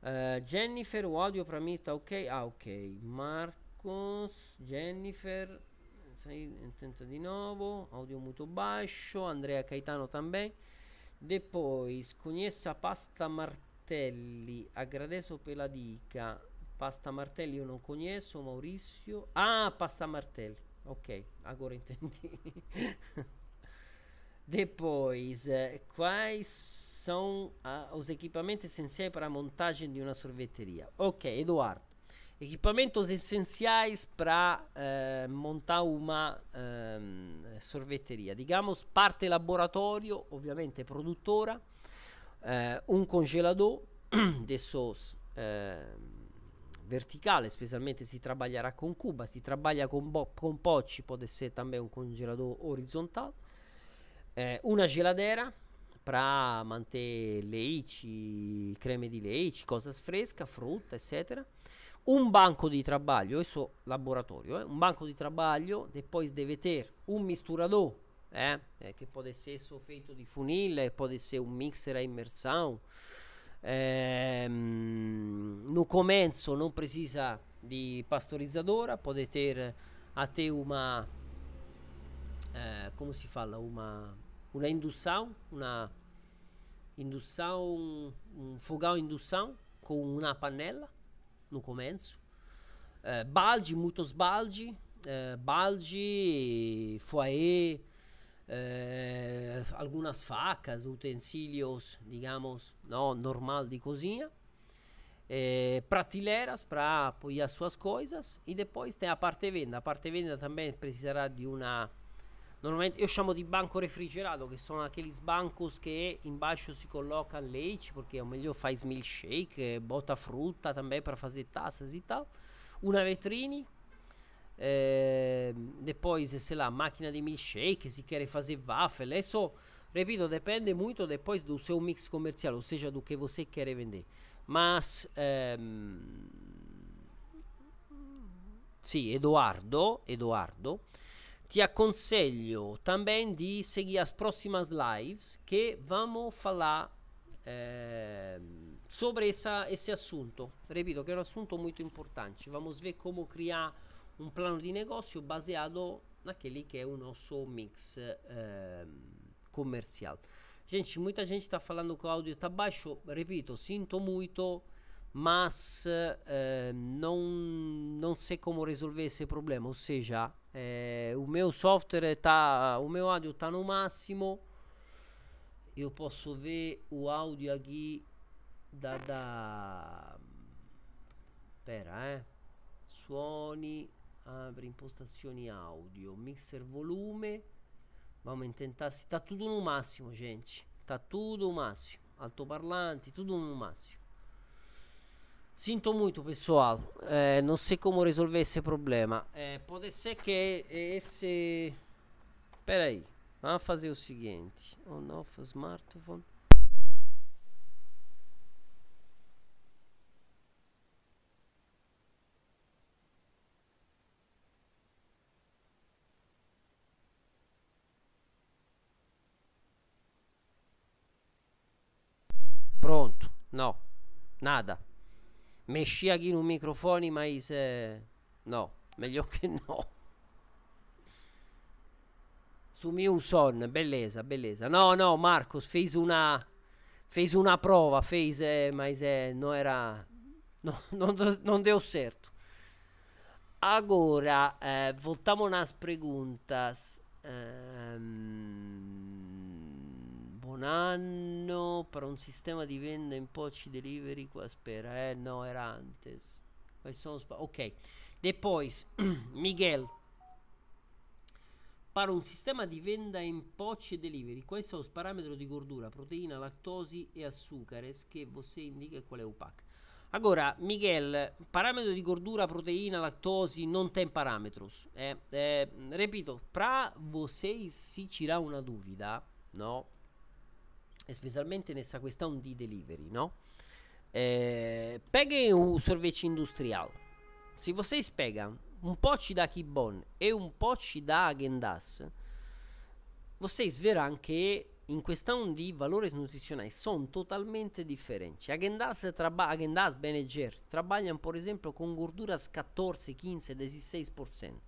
A: eh, Jennifer audio pramita ok ah ok Marcos Jennifer Said intenta di nuovo, audio molto basso, Andrea Caetano também. Depois, conhece pasta martelli, agradeço pela dica. Pasta martelli io non conheço, Maurizio. Ah, pasta martelli. Ok, agora entendi. Depois, quais sono ah, os equipamenti essenciais per la montagem di una sorvetteria? Ok, Edoardo. Equipamentos essenciais para eh, montar uma eh, sorveteria. Digamos, parte laboratorio, ovviamente produttora, eh, un congelador adesso ehm, verticale, specialmente si trabalhará com cuba, si trabalha com, com pote, pode ser também um congelador horizontal, eh, una geladeira para manter leite, creme de leite, coisas frescas, fruta, etc un banco di lavoro, questo laboratorio, eh, un banco di lavoro e poi deve ter un misturador, eh, eh, che può essere feito di funile, può essere un mixer a immersione. Eh, no começo non precisa di pastorizzatore, può avere a te uma eh, come si fala, uma una induzione, una indução, un fogão indução con una pannella no começo. Uh, eh, balde, muitos balde, uh, balde, foyer, uh, eh, algumas facas, utensílios, digamos, não, normal de cozinha. prateleiras para apoiar suas coisas e depois tem a parte venda. A parte venda também precisará de uma Normalmente io chamo di banco refrigerato, che sono aquelis bancos que embaixo se coloca leite, porque é o melhor faz milkshake, botta frutta também ehm, per fare taças e tal. una vitrine, eh, depois, se la macchina di milkshake, si quer fare waffle, adesso, repito, depende muito depois do seu mix comercial, ou seja, do che você quer vender. Mas, ehm, sì, Edoardo, Edoardo ti aconselho também de seguir as próximas lives que vamos falar é, sobre essa, esse assunto. Repito, que é um assunto muito importante. Vamos ver como criar um plano de negócio baseado naquele que é o nosso mix é, comercial. Gente, muita gente está falando que o áudio está baixo. Repito, sinto muito, mas é, não, não sei como resolver esse problema. Ou seja, É, eh, o mio software tá. O mio audio sta no massimo io posso vedere o audio aqui da. da... Pera, eh. Suoni. Apri impostazioni audio Mixer volume. Vamos tentar. sta tutto no massimo gente. sta tutto no massimo Altoparlanti, tutto no massimo Sinto muito, pessoal. É, não sei como resolver esse problema. É, pode ser que esse. aí. Vamos fazer o seguinte: on off smartphone. Pronto, não, nada. in un microfoni, ma se... No, meglio che no. Su Mewson, bellezza, bellezza. No, no, Marcos, fece una... Fece una prova, fece... Eh, ma se... No era... No, non, do, non devo certo. Agora, eh, voltamo unas preguntas. Um, ehm, un anno per un sistema di venda in poci delivery qua spera eh no era antes spa- ok De Pois Miguel per un sistema di venda in poci e delivery quali sono i parametri di gordura proteina lattosi e açúcares che voi indica qual è UPAC Allora, Miguel, parametro di gordura, proteina, lactosi, non tem parametri. Eh, eh, repito, para vocês se tirar una dúvida, no? e specialmente nessa questão de delivery, no? É, peguem o sorvete industrial. Se vocês pegam um po' ci dà Kibon e um po' ci dà Agendas, vocês verão que in questão de valores nutricionais sono totalmente differenti. Agendas, traba- Agendas Ben Jerry trabalham, por exemplo, com gorduras 14, 15, 16%.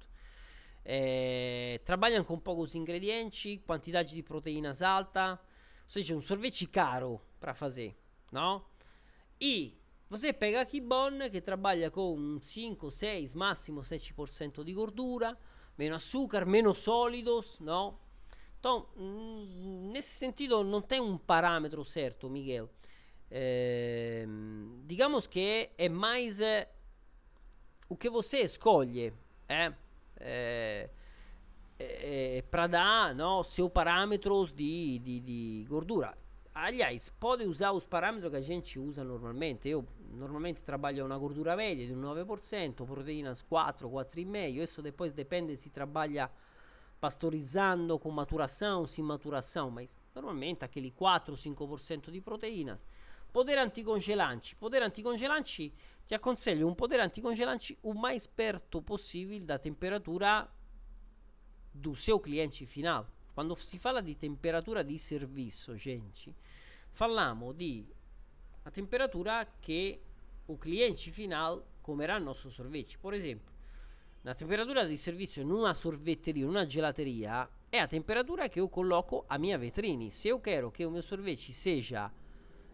A: Eh, trabalham com poucos ingredienti, quantidade de proteínas alta, seja, um sorvete caro para fazer, não? E você pega a Kibon que trabalha com 5, 6, máximo 7% de gordura, meno açúcar, meno sólidos, não? Então, mm, nesse sentido, não tem um parâmetro certo, Miguel. Eh, digamos que é mais eh, o que você escolhe. Eh? eh eh, Prada, no? seu parâmetros di, de, de gordura. Aliás, pode usare os parâmetros che a gente usa normalmente. Io normalmente trabalho una gordura media di un 9%, proteínas 4, 4 4,5%. Isso depois depende se trabalha pastorizzando con maturação, sem maturação, mas normalmente aquele 4, 5% di proteína. Poder anticongelanti. Poder anticongelanti, ti consiglio un poder anticongelanti o mais perto possível da temperatura do seu cliente final. Quando si parla di temperatura di servizio, gente, parliamo di la temperatura che o cliente final comerà il nostro sorvecchio. Per esempio, la temperatura di servizio in una sorvetteria, in una gelateria, è a temperatura che io colloco a mia vetrini. Se io quero che il mio sorvecchio sia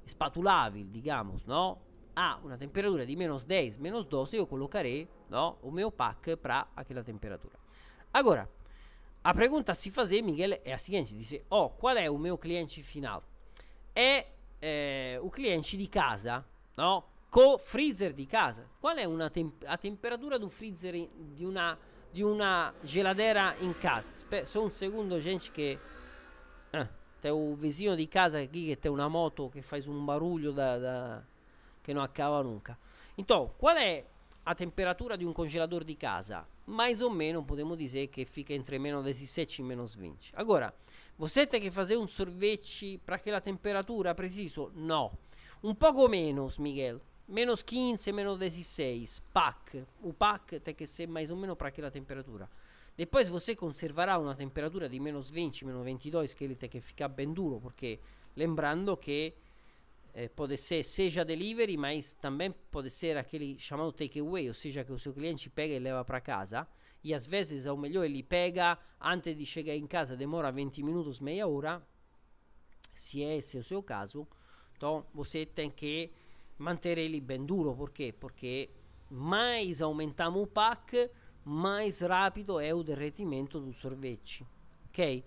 A: spatulavil, diciamo, no? A una temperatura di meno 10, meno 12, io collocarei, no? O mio pack pra quella temperatura. Agora, a pergunta se fazer, Miguel é a seguinte: disse, oh, qual é o meu cliente final? É, é eh, o cliente di casa, no? Co freezer di casa. Qual è una tem a temperatura di un freezer in, di, una, di una geladera in casa? Spe solo un secondo, gente, che. Eh, te un vicino di casa qui che te una moto che fai su un baruglio da, da, che non accava nunca. Então, qual è la temperatura di un congelatore di casa? mais ou menos podemos dizer que fica entre menos 17 e menos 20. Agora, você tem que fazer um sorvete para aquela temperatura precisa? Não. Um pouco menos, Miguel. Menos 15, menos 16. Pac. O pack tem que ser mais ou menos para aquela temperatura. Depois você conservará uma temperatura de menos 20, menos 22, que ele tem que ficar bem duro, porque lembrando que eh, pode ser seja delivery, mas também pode ser aquele chamado takeaway, ou seja, que o seu cliente pega e leva para casa. E às vezes, ou melhor, ele pega antes de chegar em casa, demora 20 minutos, meia hora, se esse o seu caso. Então você tem que manter ele bem duro, por quê? Porque mais aumentamos o pack, mais rápido é o derretimento do sorvete, ok?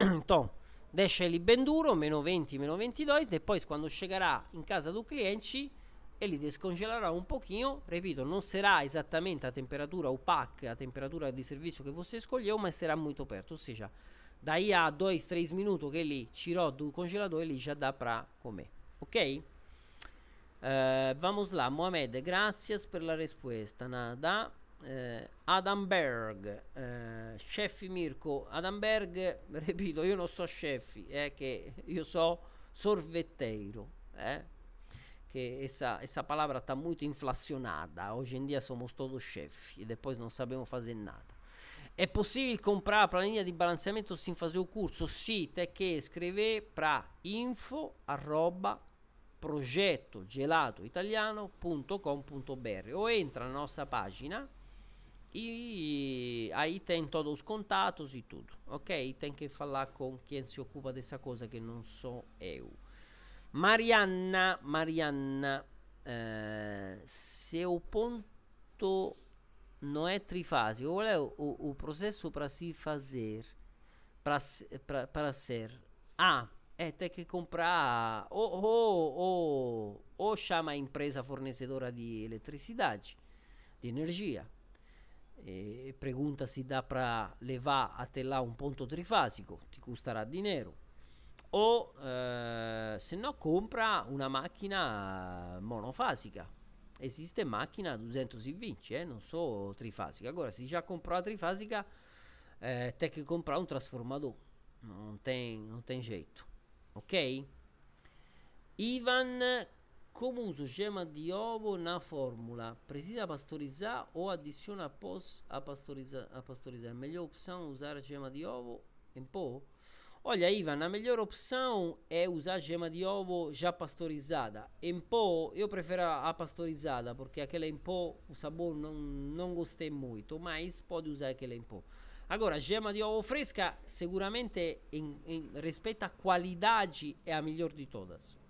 A: então Desce lì ben duro, meno 20, meno 22 e poi quando sceglierà in casa del cliente e li descongelerà un pochino, ripeto, non sarà esattamente a temperatura opaca, a temperatura di servizio che fosse scoglio, ma sarà molto aperto, ossia dai a 2-3 minuti che li cirò il congelatore e lì già da pra com'è, ok? Uh, vamos là, Mohamed, grazie per la risposta. Nada eh, Berg, eh, Chef Mirko, Adam Berg, ripeto, io non so Chef, eh, che io so sorvetteiro, eh, che essa, essa parola sta molto inflazionata, oggi in dia siamo tutti chef e poi non sappiamo fare nada. È possibile comprare la planiglia di balanziamento sin fase o corso? Sì, te che scrive pra info arroba progetto o entra nella nostra pagina E aí tem todos os contatos e tudo, ok? tem que falar com quem se ocupa dessa coisa, que não sou eu. Mariana, Mariana, uh, seu ponto não é trifásico. Qual é o, o, o processo para se fazer, para ser? Ah, é ter que comprar, ou, ou, ou, ou chama a empresa fornecedora de eletricidade, de energia eh, pregúntasi dá para levar até lá un punto trifasico ti custará dinheiro. O eh, se no compra una macchina monofasica. Esiste macchina 200 si vince, eh, non so trifasica. Agora, se già comprou la trifasica eh, tem que comprar un transformador. non tem, não tem jeito. Ok? Ivan Como uso gema de ovo na fórmula? Precisa pasteurizar ou adiciona após a pasteurizar? A pasteurizar. Melhor opção usar gema de ovo em pó? Olha, Ivan, a melhor opção é usar gema de ovo já pasteurizada. Em pó, eu prefiro a pasteurizada, porque aquela em pó, o sabor não, não gostei muito, mas pode usar aquela em pó. Agora, gema de ovo fresca, seguramente, em, em, respeito à qualidade, é a melhor de todas.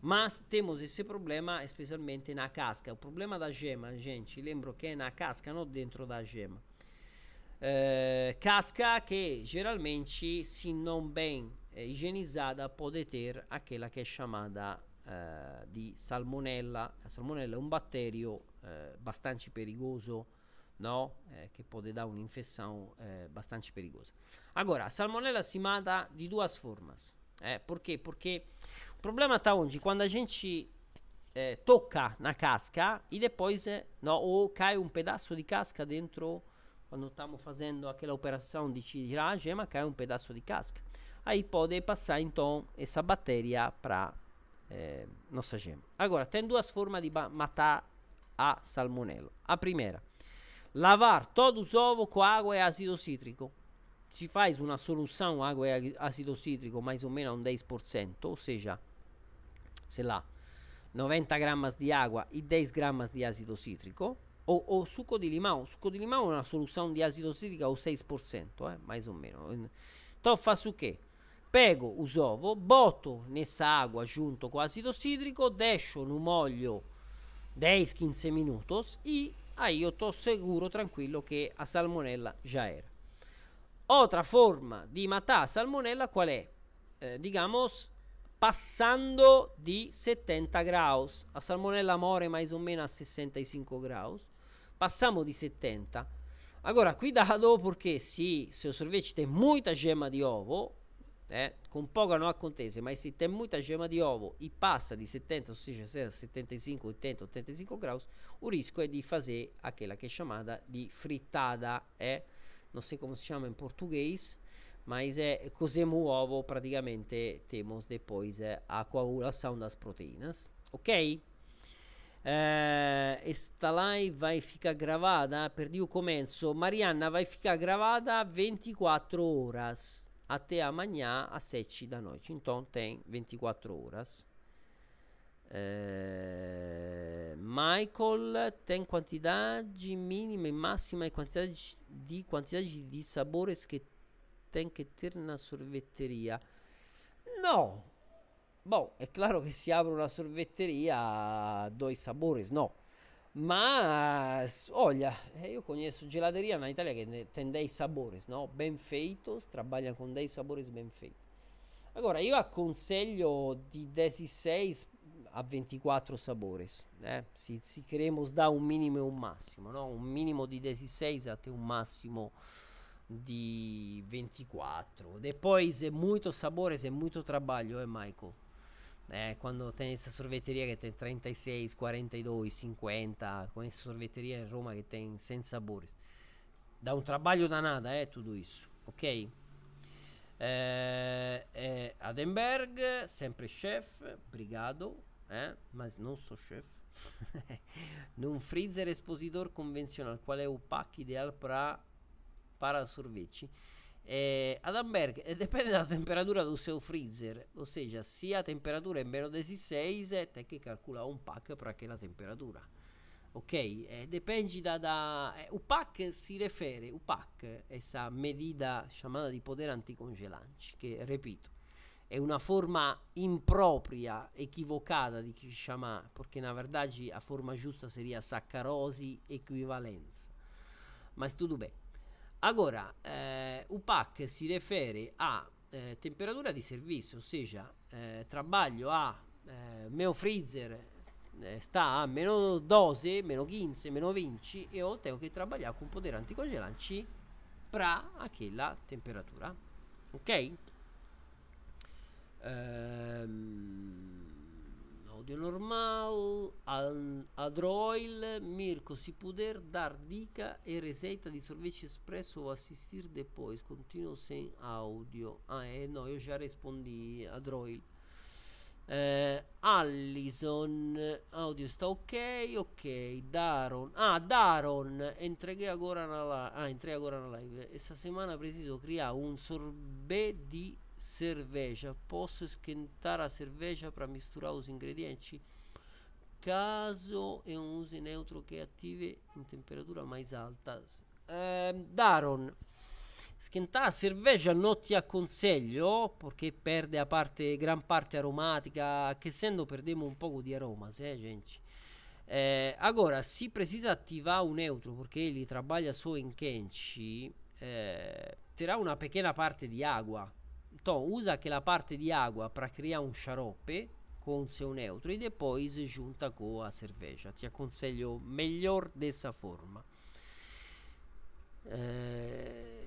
A: Mas temos esse problema specialmente nella casca. un problema da gema, gente, lembro che è una casca, non dentro da gema. Uh, casca che geralmente, se non ben eh, igienizzata, può ter quella che è chiamata uh, di salmonella. La salmonella è un batterio eh, abbastanza pericoloso. No? Eh, che può dare un'infezione eh, abbastanza pericolosa. Allora, salmonella si mata di due forme. Eh, perché? Perché O problema está onde? Quando a gente é, na casca e depois é, no, ou cai um pedaço de casca dentro, quando estamos fazendo aquela operação de tirar a gema, cai um pedaço de casca. Aí pode passar então essa bactéria para é, eh, nossa gema. Agora, tem duas formas de matar a salmonella. A primeira, lavar todos os ovos com água e ácido cítrico. Se faz uma solução água e ácido cítrico mais ou menos um 10%, ou seja, se l'ha, 90 g di acqua e 10 g di acido citrico o, o, succo di limão. Succo di limão è una soluzione di acido citrico o 6%, eh, mais o meno. toffa su che Pego os ovos, boto nessa acqua junto con acido citrico deixo no molho 10-15 minutos e aí ah, io tô seguro, tranquillo che a salmonella già era. Otra forma di matar a salmonella qual è? Eh, digamos, passando di 70 graus. A salmonella more mais o meno a 65 graus. passiamo di 70. Agora, cuidado porque se seu sorvete tem molta gema di ovo, eh, con poca non accontese, ma se tem molta gema di ovo e passa di 70, ossia 75, 80, 85 graus, il rischio è di fare aquela che è chiamata di frittata eh? non so come si chiama in portoghese, mas é cozemos o ovo praticamente temos depois a coagulação das proteínas, ok? Uh, esta live vai ficar gravada, per o começo, Mariana vai ficar gravada 24 horas até amanhã às 7 da noite, então tem 24 horas. Uh, Michael tem quantidade mínima e máxima e quantidade de quantidade de sabores que ten che Eterna Sorvetteria. No, boh, è chiaro che si apre una sorvetteria, a due sabores, no. Ma, olha, eh, io conosco gelateria in Italia che ten dei sabores, no? Ben feitos, trabalha con dei sabores ben feitos. Allora, io consiglio di 16 a 24 sabores, né? Eh. Si, si queremos dar un minimo e un massimo, no? Un minimo di 16 até un massimo di 24. Depois é muito sabores, è molto trabalho, eh, Michael? É, eh, quando tem questa sorveteria che tem 36, 42, 50, con questa sorveteria in Roma que tem 100 sabores. Dá um trabalho nada, eh, tutto isso, ok? É, eh, é eh, Adenberg, sempre chef, obrigado, é, mas não sou chef. Num freezer expositor convenzionale, qual è o pack ideal para parasorvete eh, ad Amberg eh, dipende dalla temperatura del suo freezer, ou seja, se a temperatura é menos 16, tem que calcular um pack para la temperatura. Ok? Eh, depende da. da eh, o pack si refere, o pack, essa medida chiamata di potere anticongelante, che ripeto, è una forma impropria, equivocata di chi chiama, perché na verità la forma giusta seria saccarosi equivalenza. Ma è tutto bene. Agora, eh, o PAC si refere a eh, temperatura di servizio, ossia eh, trabalho a eh, meo freezer eh, sta a meno dose, meno 15, meno 20 e ho tempo che trabalhar con poder anticongelante para quella temperatura. Ok? Ehm Claudio Normau, Al- Adroil, Mirko Sipuder, Dardica e Reseta di Sorveci Espresso o Assistir Depois. Continuo sem audio. Ah, eh, no, io già rispondi Adroil. Eh, Allison, audio sta ok, ok. Daron, ah, Daron, entreguei agora na, li- ah, entrei agora na live. Esta settimana preciso crea un sorbet di cerveja. Posso esquentar a cerveja para misturar os ingredientes? Caso é um uso neutro que ative em temperatura mais alta. Um, Daron, Schiantare cerveja non ti consiglio perché perde a parte, gran parte aromatica, che essendo perdiamo un poco di aroma, eh, gente. Eh, agora, se precisa ativar o neutro, perché ele trabalha solo in Kenchi, eh, terá uma pequena parte di água. Então, usa aquela parte di água para criar un xarope con seu neutro e depois junta com a cerveja. Ti consiglio melhor dessa forma. É... Eh,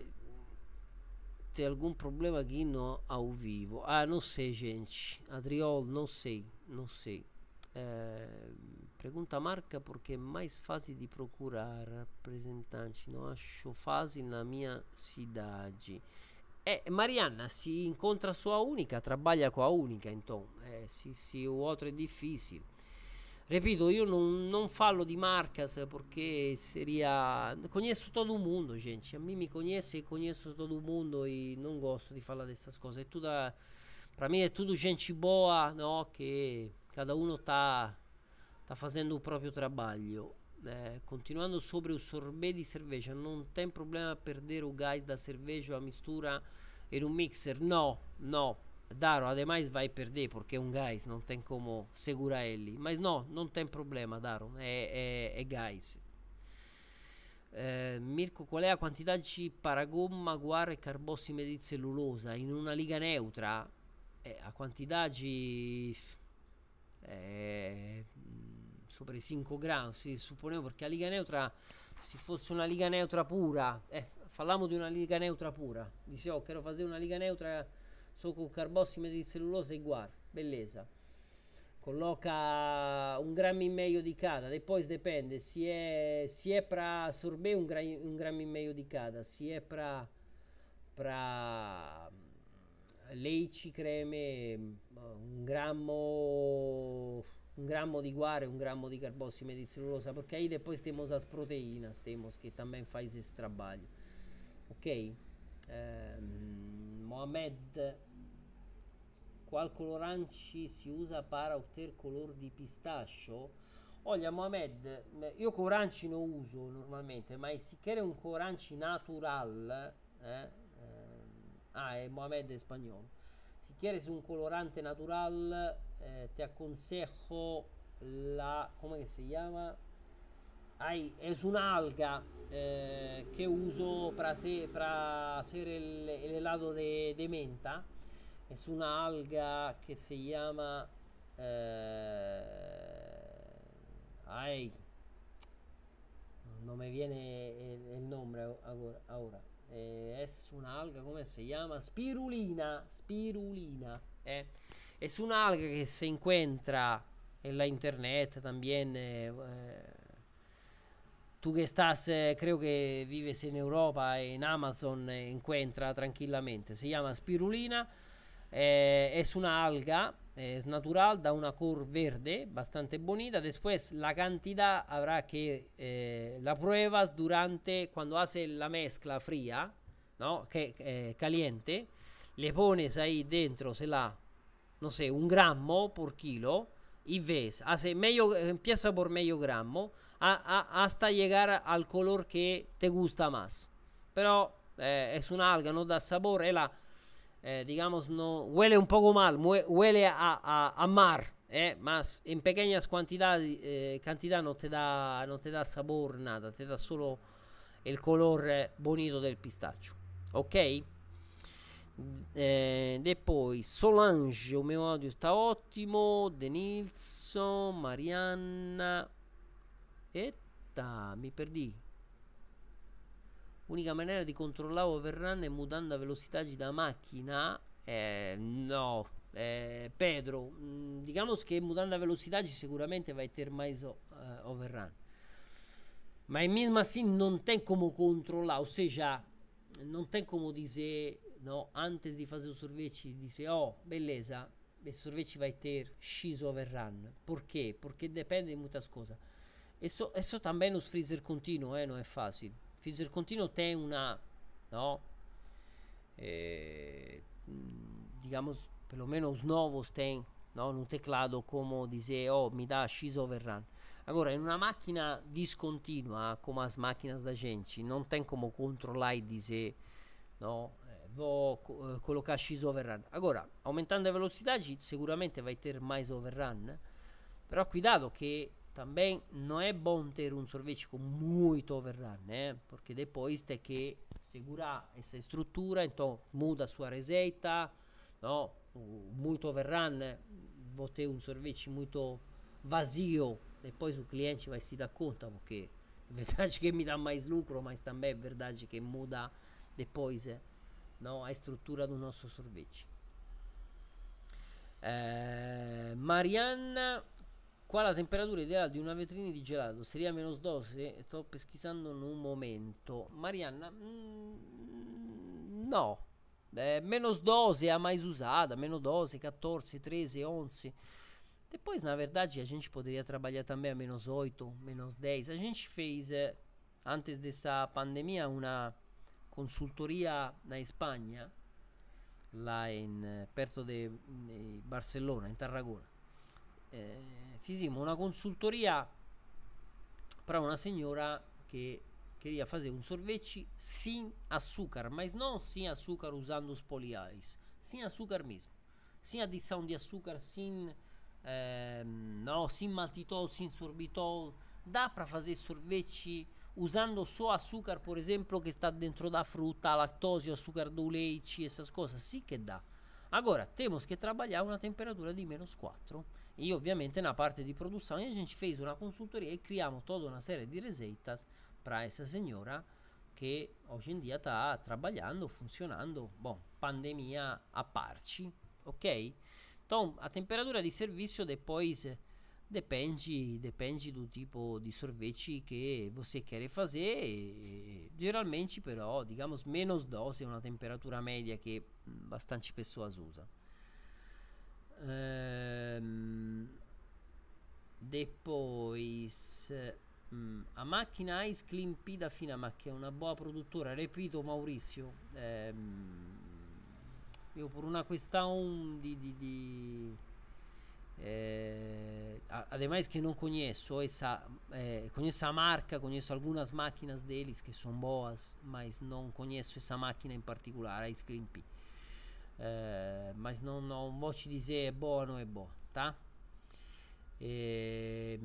A: Tem algum problema che non ho vivo? Ah, non sei, gente. Adriol, non sei, non sei. É... Eh, Pergunta marca porque é mais fácil de procurar representantes. Não acho fácil na minha cidade. E eh, Marianna si incontra sua unica, trabalha com a única, então. É, se, se o outro é io non, non falo di Marcas perché seria. conosco tutto il mondo, gente. A me mi conhece e conosco tutto il mondo e non gosto di falar dessas cosa. É tudo. Pra me è tutto gente boa, no? Che cada uno sta facendo il proprio trabalho eh, continuando sopra o sorbet di cerveja, non tem problema perder o gás da cerveja, a mistura in un mixer? No, no. Daro, ademais vai perder perché è un um guys, non tem como segurar ele. Mas não, não tem problema, Daro, è, é, é gás. Eh, Mirko, qual è la quantità di paragomma, guarda e carbossime di cellulosa in una liga neutra? Eh, a quantità di... Eh, sopra i 5 gradi, supponeva perché la Liga Neutra, se fosse una Liga Neutra pura, eh, parliamo di una Liga Neutra pura, dicevo che che fare una Liga Neutra solo con carbossime di cellulosa e guar, bellezza. Colloca un grammo e mezzo di cada, e poi dipende, se è, se è pra sorbet un, gra, un grammo e mezzo di cada, si è pra, pra mm, leici creme mm, un grammo un grammo di guare, un grammo di carbossime di cellulosa perché e poi stiamo as proteina stiamo che también fai se strabaglio Ok? Um, ehm, Mohamed, qual colorante si usa para obter color di pistaccio? Olha, Mohamed, io coranci non uso normalmente, ma se quer un coranci natural, eh? Ehm, ah, è Mohamed è spagnolo. Se quieres un colorante natural, eh, te aconsejo la come si chiama Ai, è un'alga eh, che uso per essere il elato de, de, menta è un'alga che si chiama eh, ai non mi viene il, il nome ora eh, è un'alga come si chiama spirulina spirulina eh eh, eh, es eh, una alga que se encuentra en la internet también. Eh, tú que estás, eh, creo que vives en Europa, en Amazon, eh, encuentra tranquilamente. Se llama spirulina, eh, es una alga, es natural, da una cor verde bastante bonita. Después la cantidad habrá que la pruebas durante cuando hace la mezcla fría, ¿no? Que, caliente. Le pones ahí dentro, se la no sé, un gramo por kilo y ves, hace medio, empieza por medio gramo hasta llegar al color que te gusta más. Pero eh, es una alga, no da sabor, la, eh, digamos, no, huele un poco mal, huele a, mar, eh, más en pequeñas cantidades, eh, cantidad no te, da, no te da sabor, nada, te da solo el color bonito del pistacho. ¿Ok? ed eh, è poi Solange, il mio audio sta ottimo, Denilson, Marianna, Etta, mi perdi. Unica maniera di controllare overrun è mutando a velocità da macchina. Eh, no, eh, Pedro, mh, mm, diciamo che mutando a velocità sicuramente vai a ter mais uh, eh, overrun. Ma in misma assim non tem come controllare, ou seja, non tem come dire no? Antes di fare il sorvete, dice: Oh, bellezza il sorvete vai ter X overrun. dipende Porque molte cose e so, e so também nos freezer contínuo, eh, não é fácil. Freezer contínuo tem uma, no? Eh, digamos, pelo menos os novos tem no? un teclado come dice oh, mi dà X overrun. Agora, in una macchina discontinua, come as macchine da gente, non tem come controllare di se no? vo co- collocarci eh, su overrun. Allora, aumentando le velocità sicuramente vai a ter mais overrun, però cuidado che também non è bom ter un sorvete con molto overrun, eh? perché depois è che segura essa struttura, então muda sua resetta, no? Molto overrun, vou ter um sorvete muito vazio, depois o cliente vai si dà conto perché. é verdade che mi dà mais lucro, mas também é verdade che muda depois no? a estrutura do nosso sorvete. Eh, Marianna, qua la temperatura ideale di una vetrina di gelato seria meno 12? Sto pesquisando in un momento. Marianna, mm, no. Eh, meno dose ha mai usada, meno dose, 14, 13, 11. e poi na verdade, a gente potrebbe trabalhar também a meno 8, meno 10. A gente fez, eh, antes dessa pandemia, una consultoria en España, là en Perto di Barcellona, in Tarragona. Eh, hicimos una consultoria per una señora que queria fazer um sorvete sem açúcar, mas não sem açúcar usando os poliais, sem açúcar mesmo, sem adição di açúcar, sem eh, não, sem maltitol, sem sorbitol, dá para fazer sorvecci usando só açúcar, por exemplo, que está dentro da fruta, lactose, açúcar do leite, essas coisas, sim que dá. Agora, temos que trabalhar uma temperatura de menos 4. E obviamente na parte de produção a gente fez uma consultoria e criamos toda uma série de receitas para essa senhora que hoje em dia está trabalhando, funcionando. Bom, pandemia a parte, ok? Então, a temperatura de serviço depois eh, depende, depende do tipo de sorvete que você quer fazer. Geralmente, però, digamos, menos dose é uma temperatura média que bastante pessoas usam. Um, ehm, depois, um, a macchina Ice Clean Pida da Finamac che è una boa produttora, repito Maurizio, um, io por una questão di, di, di eh, además que no conozco esa eh, conozco a marca, conozco algunas máquinas de eles que son boas, mas no conozco esa máquina en particular, a Scrimpi. Eh, mas non, non vou ci dizer é boa ou não é boa, tá? Eh,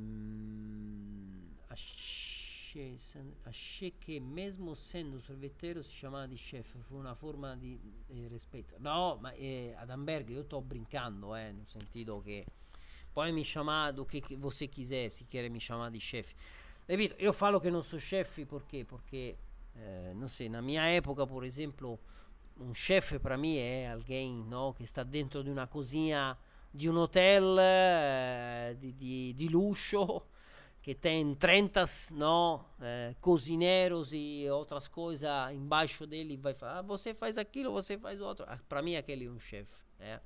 A: achei, mm, achei que mesmo sendo sorveteiro si chamava di chef, fu una forma di eh, rispetto. No, ma eh, ad Amberg io sto brincando, eh, nel sentito che poi me chamar do que, que você quiser, se quer me chamar de chefe. Repito, eu falo que não sou chefe porque, porque eh, não sei, na minha época, por exemplo, um chefe para mim é alguém no, que está dentro de uma cozinha de um hotel eh, de, de, de, luxo que tem 30 no, eh, cozinheiros e outras coisas embaixo dele vai falar ah, você faz aquilo, você faz outro. Ah, para mim aquele é um chefe. Eh?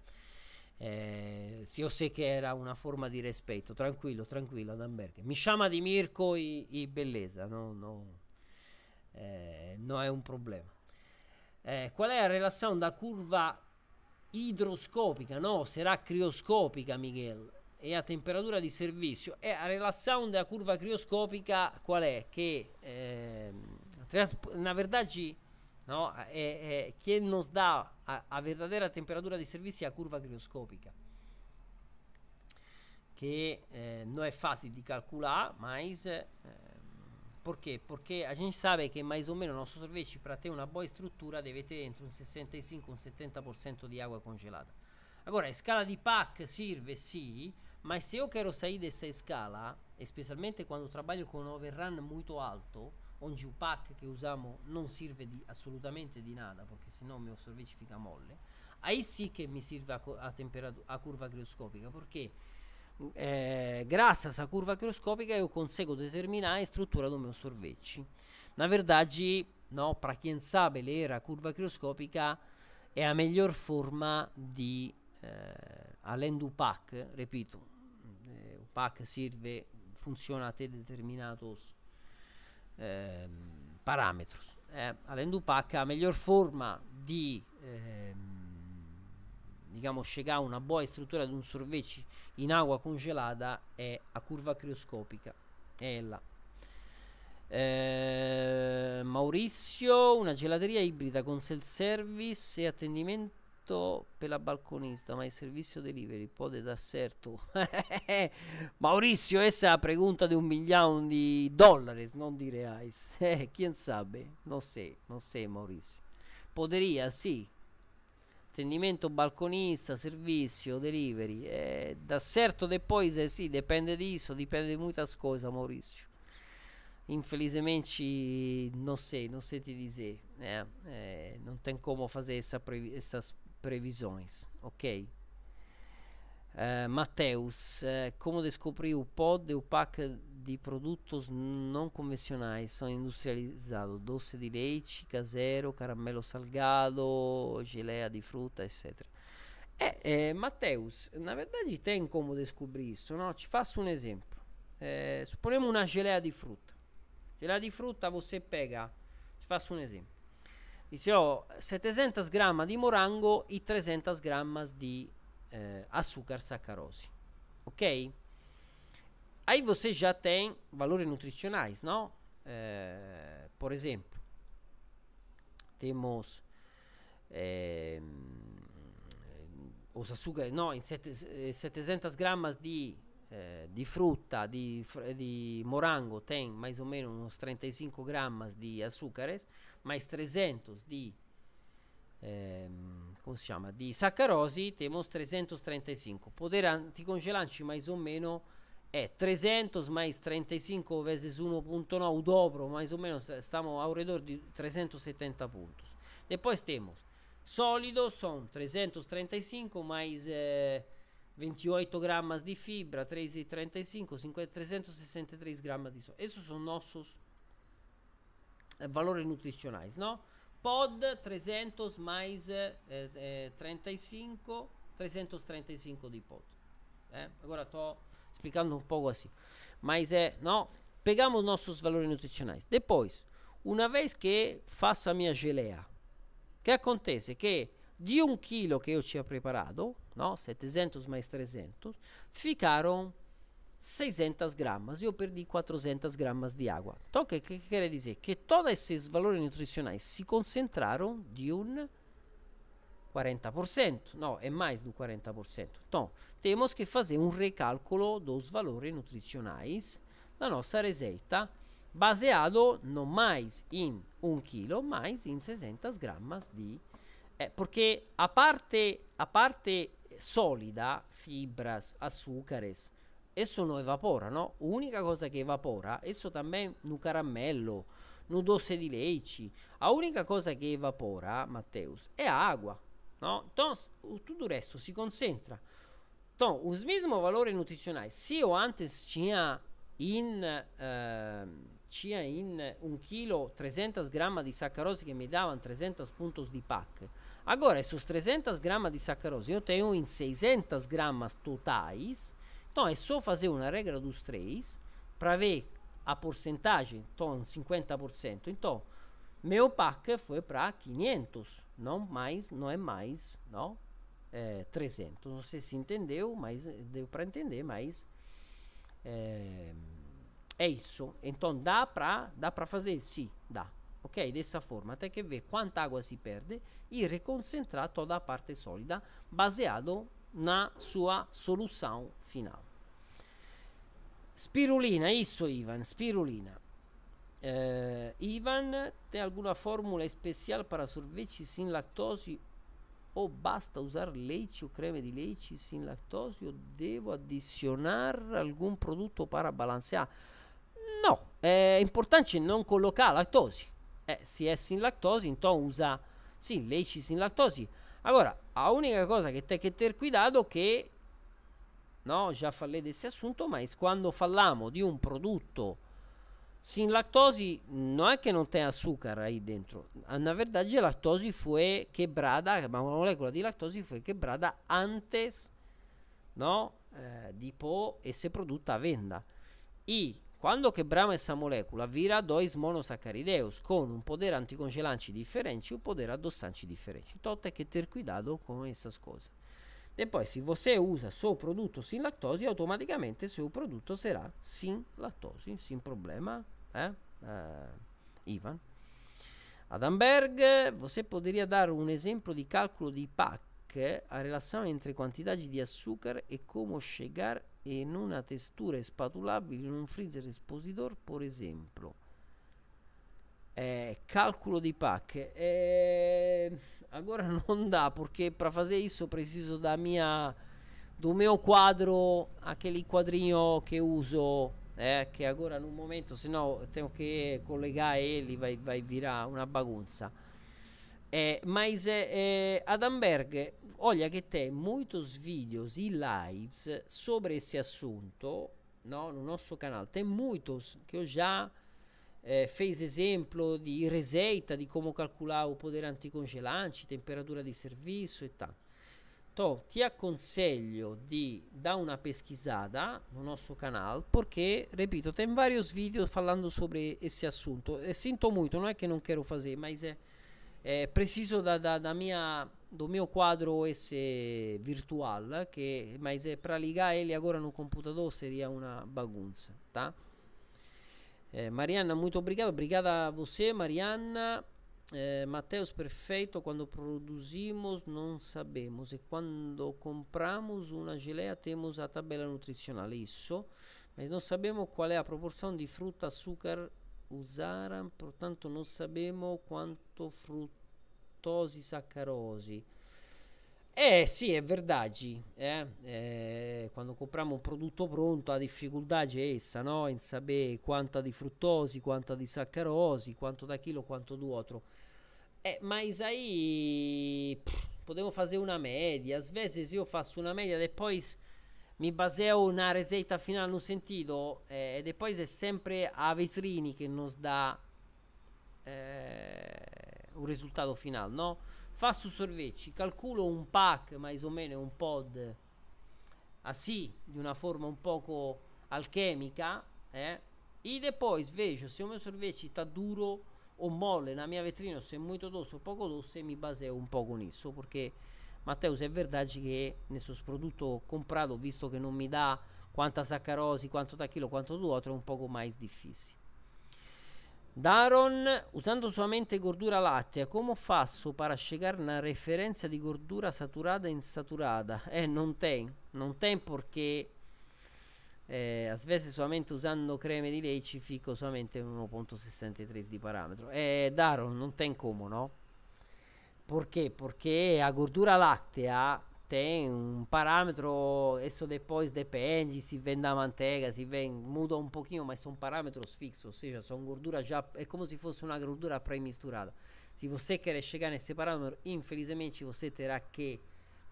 A: Eh, io so che era una forma di rispetto. Tranquillo, tranquillo, Adamberg. Mi chiama di Mirko i, i bellezza, no, no, eh, no è un problema. Eh, qual è la relazione da curva idroscopica? No, sarà crioscopica, Miguel. E a temperatura di servizio. E la relazione da curva crioscopica qual è? Che, eh, una verdade no? E, e, che nos dà a, a verdadeira temperatura di servizio è la curva crioscopica. che eh, non è facile di calcolare, ma Eh, perché? Perché a gente sa che mais ou menos nosso sorvete para ter una buona struttura deve ter entre un 65 un 70% di acqua congelata. allora a escala di PAC serve sì, ma se io quero salire questa scala specialmente quando trabalho un overrun molto alto, un pack che usiamo non serve di, assolutamente di nada perché sennò il mio sorveci fica molle ahí sì che mi serve a, a, a curva crioscopica perché eh, grazie a questa curva crioscopica io consigo determinare la struttura del mio sorvecci na verdade no, para quem sabe ler a curva crioscopica è la miglior forma di eh, além do pack ripeto eh, o pack serve funziona a te determinato ehm, parametros. Eh, Além do PAC, a forma di ehm, digamos, chegar a uma boa estrutura de um sorvete em água congelada é a curva crioscópica. È ela. Eh, Maurizio, una gelateria ibrida con self service e attendimento servito per la balconista, ma il servizio delivery può essere certo. Maurizio, questa è la pregunta di un milione di dollari, non di reais. Eh, chi sa, non sei, non sei Maurizio. Poderia, sì. Tendimento balconista, servizio, delivery. Eh, certo, de poi, eh, sì, dipende di isso, dipende di molte cose, Maurizio infelizmente non sei, non sei ti di sé, eh, É, eh, não tem como fazer essa, essa previsões, ok? Uh, Mateus, uh, como descobri o pod e o pack de produtos não convencionais são industrializados, doce de leite, casero, caramelo salgado, geleia de fruta, etc. É, é Mateus, na verdade tem como descobrir isso, não? Te faço um exemplo. É, suponemos uma geleia de fruta. Geleia de fruta você pega, te faço um exemplo. Dice, oh, 700 grammi di morango e 300 grammi di eh, açúcar saccarosi. Ok? Aí você já tem valores nutricionais, não? Eh, por exemplo, temos ehm, eh, os açúcares, não, em sete, 700 gramas de, eh, de fruta, de, de morango, tem mais ou menos uns 35 gramas de açúcares mais 300 di ehm, come si chiama di saccarosi temos 335 poder anticongelanci mais o meno è eh, 300 mais 35 vezes 1.9 dobro mais o meno stiamo a un di 370 punti e poi stiamo solido sono 335 mais eh, 28 grammas di fibra, 335, 5, 363 grammas di sodio. Esses sono nossos eh, valori nutrizionali, no? Pod 300 mais eh, eh, 35, 335 di pod. Eh? Ora sto spiegando un po' così. Mais è, no? Pegamo i nostri valori nutrizionali. Depois, una vez che faccio la mia gelea, che acontece che di un chilo che io ci ho preparato, no? 700 mais 300, ficarono 600 grammas, eu perdi 400 gramas de água. Então, o que, que quer dizer? Que todos esses valores nutricionais se concentraram de um 40%, não, é mais do 40%. Então, temos que fazer um recálculo dos valores nutricionais da nossa receita, baseado não mais em 1 kg, mas em 600 gramas de... Eh, porque a parte, a parte sólida, fibras, açúcares, esso non evapora, ¿no? L'unica cosa che evapora, eso también no caramelo, no doce de leite. A unica cosa che evapora, Mateus, è a ¿no? Entonces, todo o resto si concentra. Então, os mesmos valores nutricionais, se eu antes tinha in ehm, uh, tinha em 1 kg 300 gramas de sacarose que me davam 300 pontos de PAC, agora esses 300 gramas de sacarose eu tenho em 600 gramas totais, Então é só fazer uma regra dos três para ver a porcentagem, então 50%. Então, meu pack foi para 500, não mais, não é mais, não, é, 300. Não sei se entendeu, mas eh, deu para entender, mas é, é, isso. Então dá para dá para fazer, sim, dá. Ok, dessa forma, até que ver quanta água se perde e reconcentrar toda a parte sólida baseado na sua solução final. Spirulina, isso Ivan, spirulina. Uh, Ivan, tem alguma fórmula especial para sorvete sem lactose ou basta usar leite ou creme de leite sem lactose ou devo adicionar algum produto para balancear? No, è importante non collocare lactose. Eh, se è sin lactose, então usa sim, leite sem lattosio. Allora, a unica cosa che te che ter cuidado che no, già falei desse assunto, ma quando falliamo di un prodotto sin lactosi, non è che non tem açúcar aí dentro. Na verdade, a lactose foi quebrada, una molecola di lactosi foi quebrada antes, no, eh, di po e se produta a venda. E quando chebramo questa molecola, vira dois monosaccharideus con un potere anticongelanci differenti e un potere addossanci differenti. Tutto è che ter cuidado con essas cose. E poi, se você usa il suo prodotto sin lattosio, automaticamente il suo prodotto sarà sin lattosio, sin problema, eh? Uh, Ivan. Adamberg, você poderia dare un esempio di calcolo di PAC a relazione entre quantità di açúcar e come chegar e in una testura spatulabile in un freezer espositor, per esempio. Eh, calculo di pack. Eh, agora non dá, porque para fazer isso preciso da mia do meu quadro, anche lì quadrino che uso, eh, que in un momento, se senão tenho que collegar ele, vai, vai virar una bagunza. Eh, mas eh, Adamberg, olha che tem molti video e lives sopra esse assunto no, no nostro canale, Tem molti che ho già eh, fez exemplo de receita de como calcular o poder anticongelante, temperatura di serviço e tal. Então, ti consiglio di dar una pesquisata nel nostro canale perché, ripeto, tem vari video falando sobre esse assunto. E sinto molto, non è che non quero fazer, mas é é preciso da, da, da, minha do meu quadro OS virtual que mas para ligar ele agora no computador seria uma bagunça tá eh, Mariana muito obrigado obrigada a você Mariana eh, Mateus perfeito quando produzimos não sabemos e quando compramos uma geleia temos a tabela nutricional isso mas não sabemos qual é a proporção de fruta açúcar usaran, pertanto non sappiamo quanto fruttosi saccarosi. Eh sì, è verdaggi, eh? eh? quando compriamo un prodotto pronto la difficoltà c'è essa, no? In sapere quanta di fruttosi, quanta di saccarosi, quanto da chilo, quanto d'uotro. Eh, ma Isai, potevo fare una media, svese se io faccio una media e poi... S- mi baseo una resetta finale a un sentito eh, ed è poi se sempre a vetrini che non dà eh, un risultato finale, no? Fa su sorvecci, calcolo un pack, ma isomeno un pod así, ah di una forma un poco alchemica, eh? Ed poi sveglio se un mio sorvecci sta duro o molle, la mia vetrina se è molto dosso o poco dosso e mi baseo un po' con isso, perché Matteo, se è Verdaggi che nel suo prodotto comprato, visto che non mi dà quanta saccarosi, quanto tachilo, quanto duotro, un poco mais difficile. Daron, usando solamente gordura lattea, come faccio per scegliere una referenza di gordura saturata e insaturata? Eh, non ten, non ten perché eh, a svese solamente usando creme di lei fico solamente 1.63 di parametro. Eh, Daron, non ten come, no? ¿Por qué? Porque a gordura láctea tem un parâmetro, isso depois depende se vende da manteiga, se vem, muda um pouquinho, mas são parâmetros fixos, ou seja, são gorduras já, é como se fosse una gordura pré-misturada. Se você quer chegar nesse parâmetro, infelizmente você terá que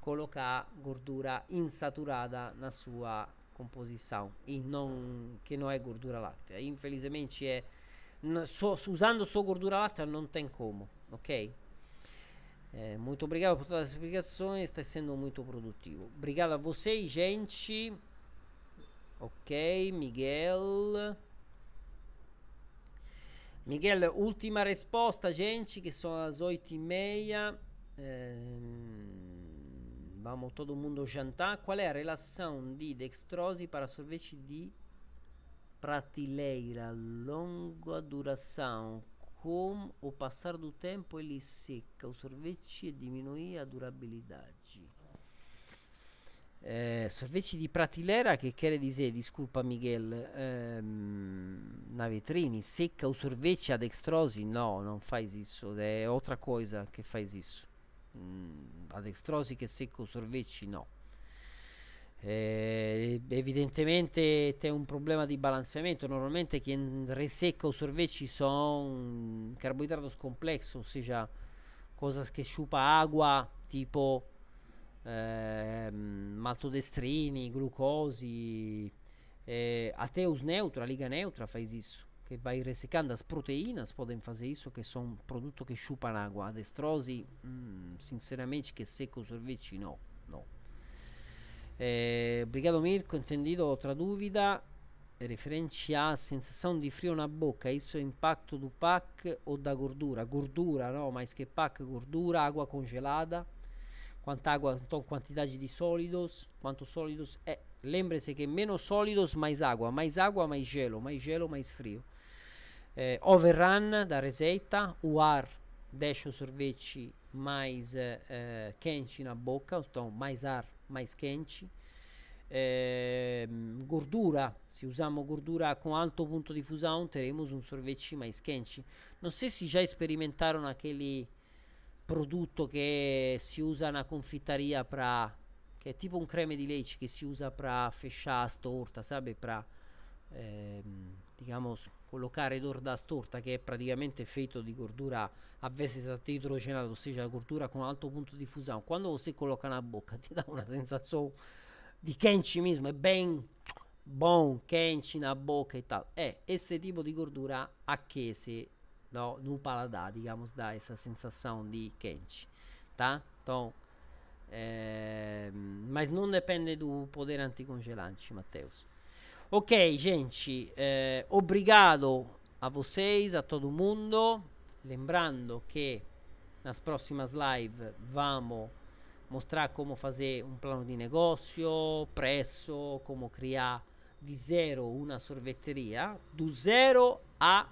A: colocar gordura insaturada na sua composição e não que não é gordura láctea. Infelizmente é só, usando só gordura láctea não tem como, OK? É, eh, muito obrigado por todas as explicações, está sendo muito produtivo. Obrigado a vocês, gente. Ok, Miguel. Miguel, última resposta, gente, que são as oito e meia. Um, ehm, vamos todo mundo jantar. Qual é a relação de dextrose para sorvete de prateleira? Longa duração com o passar do tempo ele seca, o sorvete diminui a durabilidade. Eh, sorvete di pratilera che chiede di sé, disculpa Miguel, ehm, vetrini, secca o sorvete ad extrosi? No, non fa isso, è outra cosa che fa isso. Mm, ad extrosi che secca o sorvete, no. Eh, evidentemente c'è un problema di balanceamento. Normalmente chi resecca o sorvecci sono carboidrato complexo, ossia cose che sciupa acqua, tipo eh, maltodestrini, glucosi, eh, ateus neutra, liga neutra, fai isso che vai resecando as proteínas, podem fazer isso, que são produtos que chupam água. A destrose, hum, mm, sinceramente, che secco o sorvete, não. Eh, Brigado Mirko, intendido otra dúvida, a sensazione di frio na bocca, il suo impacto do pack o da gordura? Gordura, no mas che pack, gordura, água congelata quanta água, quantità di de sólidos, quanto sólidos é. Lembre-se che meno sólidos, mais água, mais água, mais gelo, mais gelo, mais frio. Eh, overrun da receita, o ar deixa os mais eh, quente na bocca então oh, mais ar mais quente. É, ehm, gordura, se usarmos gordura com alto ponto de fusão, teremos um sorvete mais quente. Não sei se já experimentaram aquele produto que se usa na confeitaria para que é tipo um creme de leite que se usa para fechar as tortas, sabe? Para é, ehm, digamos, collocare d'ordas storta che è praticamente feito di cordura a veste satirocelato, ossia la cordura con alto punto di fusione, quando si colloca una bocca ti dà una sensazione di kenchimismo, è ben buon kenchi nella bocca e tal. Eh, esse tipo di cordura a che se, no, non paladà, digamos, dà questa sensazione di kenchi, ta? Tom. Eh, ma non dipende dal potere anticongelante, Matteus. Ok, gente, eh, obrigado a vocês, a todo mundo. Lembrando que nas próximas lives vamos mostrar como fazer um plano de negócio, preço, como criar de zero uma sorveteria, do zero a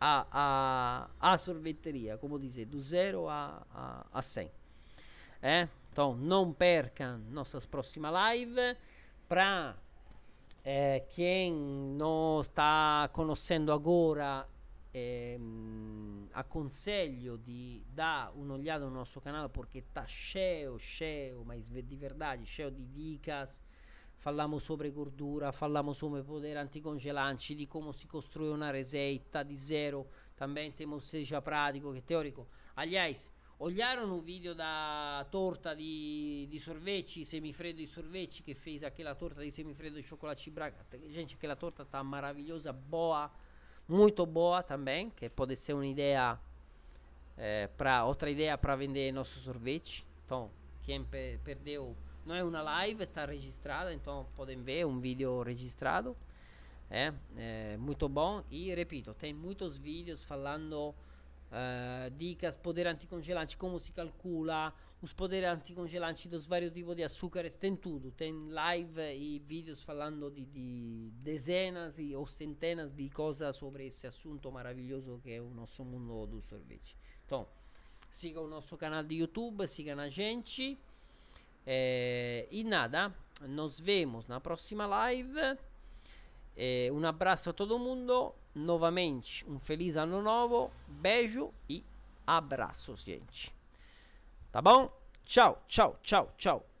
A: a, a, a sorveteria, como dizer, do zero a, a, a 100. Eh? Então, não percam nossas próximas lives para eh, quem não está conoscendo agora ehm, aconselho di dare un'occhiata al nostro canale perché tá cheio, cheio, mas di verdad cheio di dicas. Falliamo sopra cordura, falliamo sopra potere anticongelanti, di come si costruisce una resetta di zero, também temos seja pratico che teorico. Aliás, Ogliarono un video da torta di, di sorvecci, semifreddo di sorvecci che fece anche la torta di semifreddo di cioccolato cibraca. Gente, che la torta sta maravilhosa, boa, molto boa também, che può essere uma ideia eh, para outra ideia para vender nostri sorvecci. Então, quem per perdeu, non è una live, sta registrada, então podem ver um vídeo registrado. É, eh, é eh, molto bom e ripeto, tem muitos vídeos falando eh, dica spodere anticongelanti, come si calcula un spodere anticongelanti do vario tipo di açúcar tem tudo, tem live e video parlando di, di dezenas o centenas di cose sobre esse assunto maravilhoso che è il nostro mondo do sorvete. Então, siga o nosso canal di YouTube, siga na gente. É, e eh, nada, nos vemos na prossima live. É, eh, um abraço a todo mundo. novamente um feliz ano novo, beijo e abraços, gente. Tá bom? Tchau, tchau, tchau, tchau.